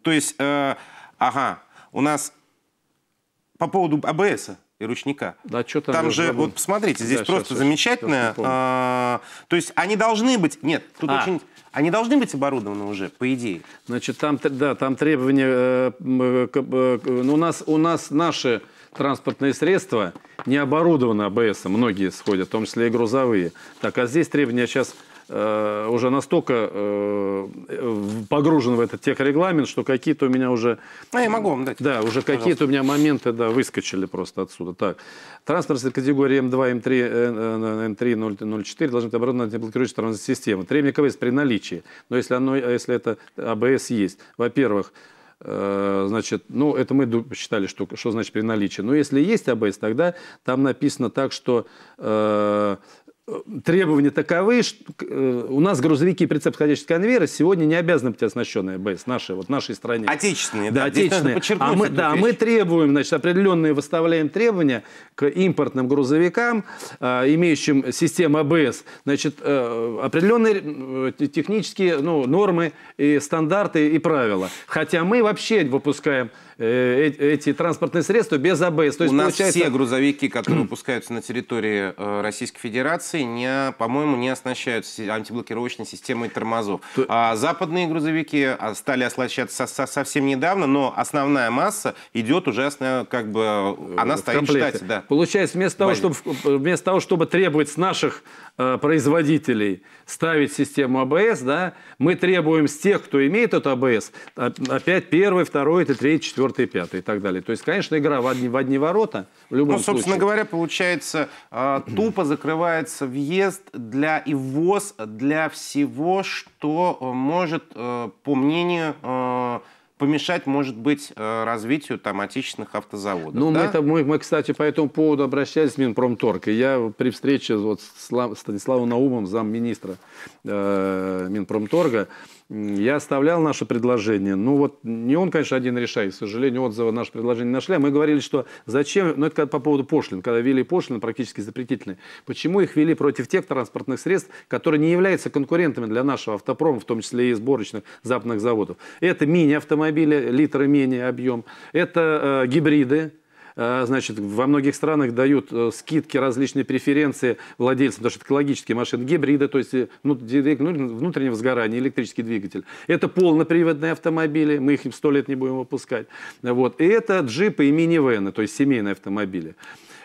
A: То есть, э, ага, у нас по поводу АБС и ручника. Да, что там? Там же, вот посмотрите, здесь да, просто сейчас, замечательно. Сейчас, сейчас, э, то есть они должны быть...
B: Нет, тут а. очень... Они должны быть оборудованы уже, по идее. Значит, там, да, там требования... Э, э, ну, у, нас, у нас наши транспортные средства не оборудованы АБС, многие сходят, в том числе и грузовые. Так, а здесь требования сейчас Э, уже настолько э, погружен в этот техрегламент, что какие-то у меня уже... А я могу вам дать. Да, уже какие-то у меня моменты да, выскочили просто отсюда. Так, транспортные категории М2, э, э, М3, М3, 04 должны быть оборудованы блокирующей транспортной системы. КВС при наличии, но если, оно, если это АБС есть. Во-первых, значит, ну, это мы считали, что, что значит при наличии. Но если есть АБС, тогда там написано так, что требования таковы, что э, у нас грузовики и прицеп сходящего конвейера сегодня не обязаны быть оснащены АБС нашей, вот нашей стране. Отечественные, да, да отечественные. А мы, да, вещь. мы требуем, значит, определенные выставляем требования к импортным грузовикам, а, имеющим систему АБС, значит, э, определенные э, технические ну, нормы и стандарты и правила. Хотя мы вообще выпускаем Э, э, эти транспортные средства без АБС. То есть, У нас получается... все грузовики, [clears throat] которые
A: выпускаются на территории э, Российской Федерации, не, по-моему, не оснащаются антиблокировочной системой тормозов. То... А западные грузовики а, стали оснащаться со- со- совсем недавно, но основная масса идет уже, как бы, э, она стоит в Да.
B: Получается, вместо того, чтобы, э, вместо того, чтобы требовать с наших Э, производителей ставить систему АБС, да, мы требуем с тех, кто имеет эту АБС, опять первый, второй, третий, четвертый, пятый и так далее. То есть, конечно, игра в одни, в одни ворота в любом Ну, собственно говоря, получается, а, тупо закрывается въезд для и ввоз для
A: всего, что э, может, э, по мнению помешать, может быть, э, развитию там отечественных автозаводов. Ну, да? мы, это,
B: мы, мы, кстати, по этому поводу обращались в Минпромторг. И я при встрече вот с Станиславом Наумом, замминистра э, Минпромторга, я оставлял наше предложение. Ну вот не он, конечно, один решает. К сожалению, отзывы наше предложение нашли. А мы говорили, что зачем... Ну это по поводу пошлин. Когда ввели пошлины практически запретительные. Почему их ввели против тех транспортных средств, которые не являются конкурентами для нашего автопрома, в том числе и сборочных западных заводов? Это мини-автомобили, литры менее объем. Это э, гибриды, а, значит, во многих странах дают э, скидки, различные преференции владельцам, потому что это экологические машины, гибриды, то есть э, ну, ну, внутреннее возгорание, электрический двигатель. Это полноприводные автомобили, мы их сто лет не будем выпускать. Вот. И это джипы и минивены, то есть семейные автомобили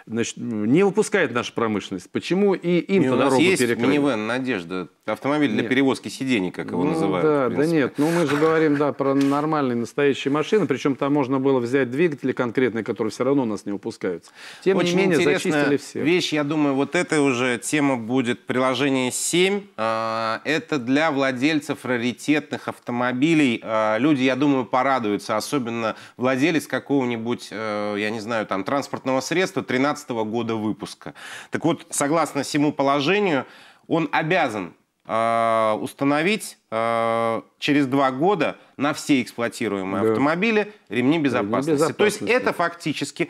B: значит, не выпускает наша промышленность. Почему и им и дорогу есть перекрыли? минивэн
A: «Надежда», автомобиль для нет. перевозки сидений, как его ну, называют. Да,
B: да нет, ну мы же говорим да, про нормальные настоящие машины, причем там можно было взять двигатели конкретные, которые все равно у нас не выпускаются. Тем Очень не менее, зачистили все.
A: вещь, я думаю, вот это уже тема будет приложение 7. А, это для владельцев раритетных автомобилей. А, люди, я думаю, порадуются, особенно владелец какого-нибудь, э, я не знаю, там, транспортного средства 13 2017 года выпуска. Так вот, согласно всему положению, он обязан э, установить э, через два года на все эксплуатируемые да. автомобили ремни безопасности. безопасности. То есть это фактически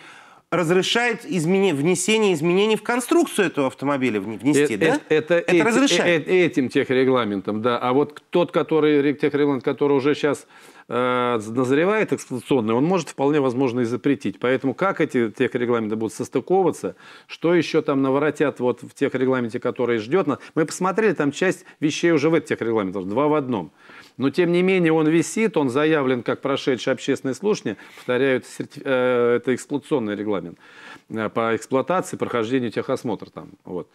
A: разрешает измене, внесение изменений в конструкцию этого автомобиля внести, э, да? Это, это, это эти, разрешает.
B: э, этим техрегламентом, да. А вот тот, который техрегламент, который уже сейчас Э, назревает эксплуатационный, он может вполне возможно и запретить. Поэтому как эти техрегламенты будут состыковываться, что еще там наворотят вот в техрегламенте, который ждет нас. Мы посмотрели, там часть вещей уже в этих техрегламентах, два в одном. Но, тем не менее, он висит, он заявлен как прошедший общественное слушание, повторяю, э, это эксплуатационный регламент э, по эксплуатации, прохождению техосмотра там, вот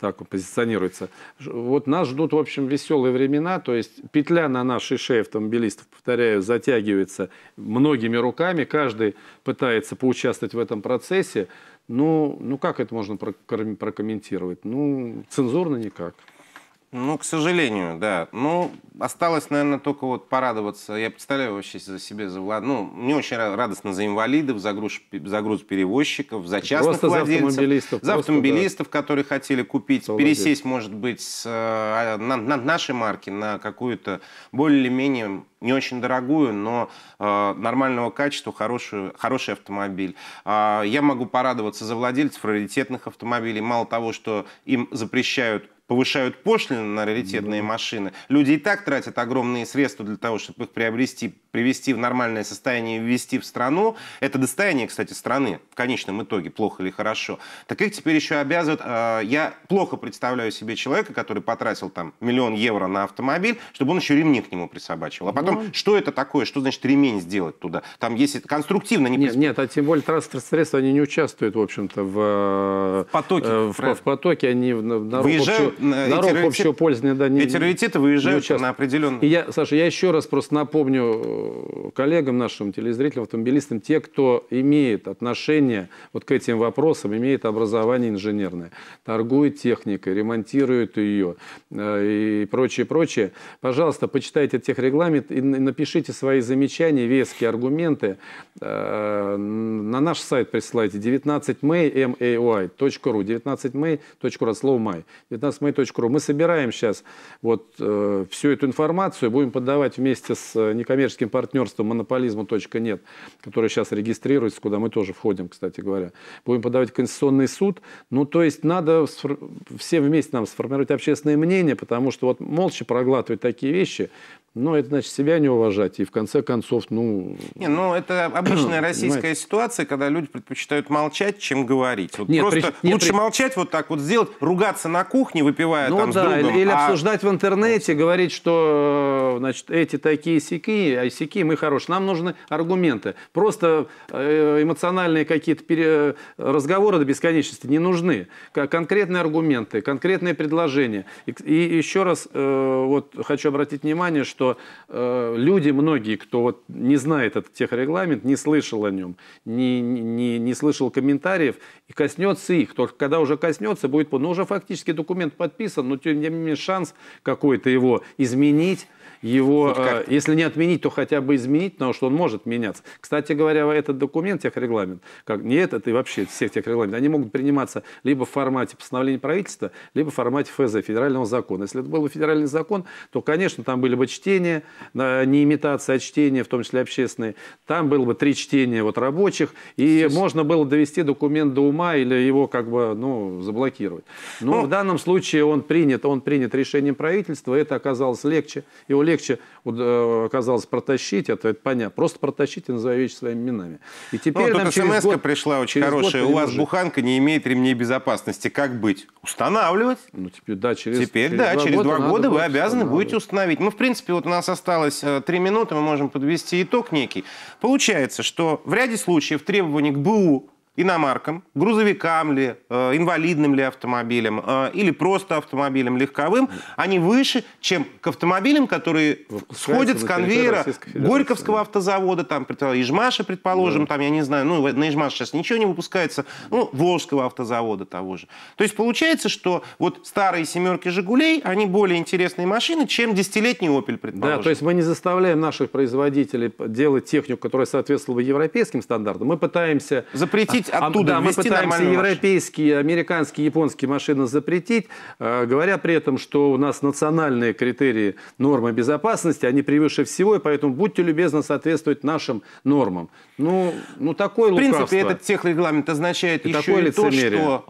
B: так позиционируется. Вот нас ждут, в общем, веселые времена, то есть петля на нашей шее автомобилистов, повторяю, затягивается многими руками, каждый пытается поучаствовать в этом процессе. Ну, ну как это можно прокомментировать? Ну, цензурно никак. Ну, к сожалению,
A: да. Ну, осталось, наверное, только вот порадоваться. Я представляю вообще за себе, за влад... Ну, мне очень радостно за инвалидов, за груз, за груз перевозчиков, за частных просто владельцев. За автомобилистов. За автомобилистов, да. которые хотели купить, Молодец. пересесть, может быть, с, э, на, на нашей марки на какую-то более-менее не очень дорогую, но э, нормального качества, хорошую, хороший автомобиль. Э, я могу порадоваться за владельцев раритетных автомобилей. Мало того, что им запрещают повышают пошлины на раритетные mm машины. Люди и так тратят огромные средства для того, чтобы их приобрести, привести в нормальное состояние и ввести в страну. Это достояние, кстати, страны в конечном итоге, плохо или хорошо. Так их теперь еще обязывают... Э, я плохо представляю себе человека, который потратил там миллион евро на автомобиль, чтобы он еще ремни к нему присобачивал. А потом, mm что это такое? Что значит ремень сделать туда?
B: Там есть конструктивно... Не нет, присп... нет, а тем более транспортные средства, они не участвуют, в общем-то, в, в потоке. Э, в, в, в потоке они в, на Выезжают Дорог общего пользования, да, не Ветеритеты выезжают не на определенную... И я, Саша, я еще раз просто напомню э, коллегам нашим, телезрителям, автомобилистам, те, кто имеет отношение вот к этим вопросам, имеет образование инженерное, торгует техникой, ремонтирует ее э, и прочее, прочее, пожалуйста, почитайте техрегламент и напишите свои замечания, веские аргументы. Э, на наш сайт присылайте 19may.ru, 19may.ru, от слова «май». 19 lastmay.ru. Мы собираем сейчас вот э, всю эту информацию, будем подавать вместе с э, некоммерческим партнерством монополизма.нет, который сейчас регистрируется, куда мы тоже входим, кстати говоря. Будем подавать Конституционный суд. Ну, то есть надо все вместе нам сформировать общественное мнение, потому что вот молча проглатывать такие вещи, ну, это значит себя не уважать и в конце концов, ну...
A: Не, ну это обычная [clears throat] российская понимаете? ситуация, когда люди предпочитают молчать, чем говорить. Вот нет, просто при... лучше при... молчать вот так вот сделать, ругаться на кухне, выпивая ну, там да, с другом. Или, или а обсуждать
B: в интернете, говорить, что значит, эти такие сики, а сики мы хорошие. Нам нужны аргументы. Просто э, эмоциональные какие-то пере... разговоры до бесконечности не нужны. Конкретные аргументы, конкретные предложения. И, и еще раз э, вот хочу обратить внимание, что что э, люди многие, кто вот не знает этот техрегламент, не слышал о нем, не, не, не слышал комментариев, и коснется их. Только когда уже коснется, будет поздно. Ну, уже фактически документ подписан, но тем не менее шанс какой-то его изменить, его, э, если не отменить, то хотя бы изменить, потому что он может меняться. Кстати говоря, этот документ, техрегламент, как не этот и вообще все техрегламенты, они могут приниматься либо в формате постановления правительства, либо в формате ФЗ, федерального закона. Если это был федеральный закон, то, конечно, там были бы чтения, чтения, э, не имитация, а чтение, в том числе общественные. Там было бы три чтения вот рабочих, и Здесь... можно было довести документ до ума или его как бы ну, заблокировать. Но ну... в данном случае он принят, он принят решением правительства, это оказалось легче. Его легче Э, оказалось протащить, это, это понятно. Просто протащите, назови вещи своими именами. И ну, теперь ну, нам смс год, пришла очень хорошая. У вас уже...
A: буханка не имеет ремней безопасности. Как быть? Устанавливать. Ну, теперь, да, через, теперь, через да, два через года, два года вы обязаны будете установить. Ну, в принципе, вот у нас осталось э, три минуты, мы можем подвести итог некий. Получается, что в ряде случаев требования к БУ иномаркам, грузовикам ли, э, инвалидным ли автомобилем э, или просто автомобилем легковым, они выше, чем к автомобилям, которые сходят с конвейера Горьковского автозавода, там, Ижмаша, предположим, да. там, я не знаю, ну, на Ижмаш сейчас ничего не выпускается, ну, Волжского автозавода того же. То есть получается, что вот старые семерки «Жигулей», они более интересные машины, чем десятилетний Opel
B: предположим. Да, то есть мы не заставляем наших производителей делать технику, которая соответствовала европейским стандартам, мы пытаемся... Запретить запретить оттуда, а, да, мы пытаемся европейские, американские, японские машины запретить, э, говоря при этом, что у нас национальные критерии нормы безопасности, они превыше всего, и поэтому будьте любезны соответствовать нашим нормам. Ну, ну такое В принципе, лукавство. этот
A: техрегламент означает и еще и то, что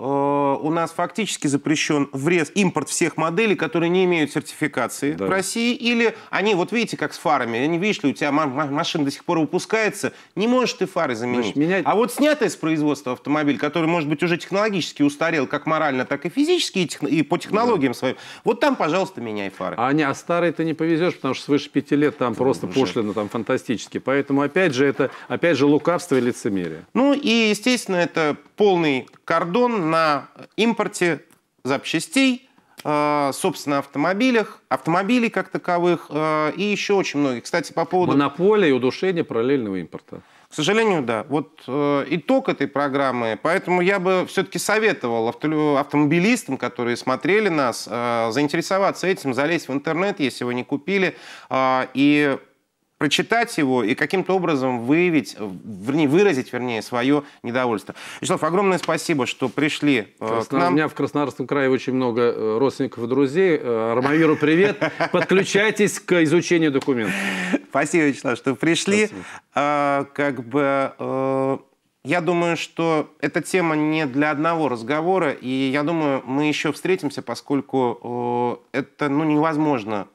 A: э, у нас фактически запрещен врез, импорт всех моделей, которые не имеют сертификации да. в России, или они, вот видите, как с фарами, они видишь ли, у тебя машина до сих пор выпускается, не можешь ты фары заменить. Значит, меня... А вот снятая с производства производства автомобиль, который, может быть, уже технологически
B: устарел как морально, так и физически, и, тех... и по технологиям да. своим, вот там, пожалуйста, меняй фары. А, не, а старый ты не повезешь, потому что свыше пяти лет там ну, просто уже. пошлина там фантастически. Поэтому, опять же, это опять же лукавство и лицемерие. Ну и, естественно, это полный кордон
A: на импорте запчастей, э, собственно, автомобилях, автомобилей как таковых э, и еще очень многих. Кстати, по поводу...
B: Монополия и удушение параллельного импорта.
A: К сожалению, да. Вот э, итог этой программы. Поэтому я бы все-таки советовал авто, автомобилистам, которые смотрели нас, э, заинтересоваться этим, залезть в интернет, если вы не купили, э, и прочитать его и каким-то образом выявить, вернее, выразить, вернее, свое недовольство. Вячеслав, огромное спасибо, что пришли
B: э, Красно... к нам. У меня в Краснодарском крае очень много э, родственников и друзей. Э, Армавиру привет. [laughs] Подключайтесь к изучению документов. Спасибо, Вячеслав, что пришли. А,
A: как бы... Я думаю, что эта тема не для одного разговора, и я думаю, мы еще встретимся, поскольку э, это ну, невозможно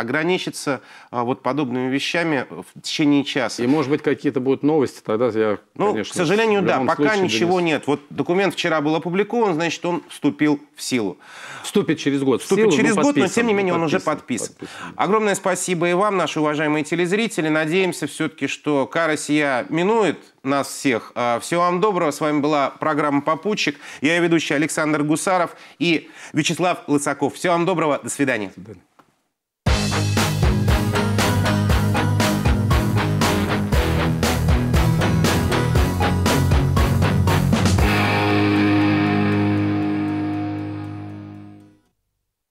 A: ограничиться а, вот подобными вещами в течение часа. И, может быть, какие-то будут новости, тогда я, Ну, конечно, к сожалению, да, пока ничего донес. нет. Вот документ вчера был опубликован, значит, он вступил в силу. Вступит через год Вступит силу, через но год, но, тем не менее, он уже подписан. подписан. Огромное спасибо и вам, наши уважаемые телезрители. Надеемся все-таки, что кара сия минует нас всех. А, всего вам доброго. С вами была программа «Попутчик». Я ее ведущий Александр Гусаров и Вячеслав Лысаков. Всего вам доброго. До свидания. До свидания.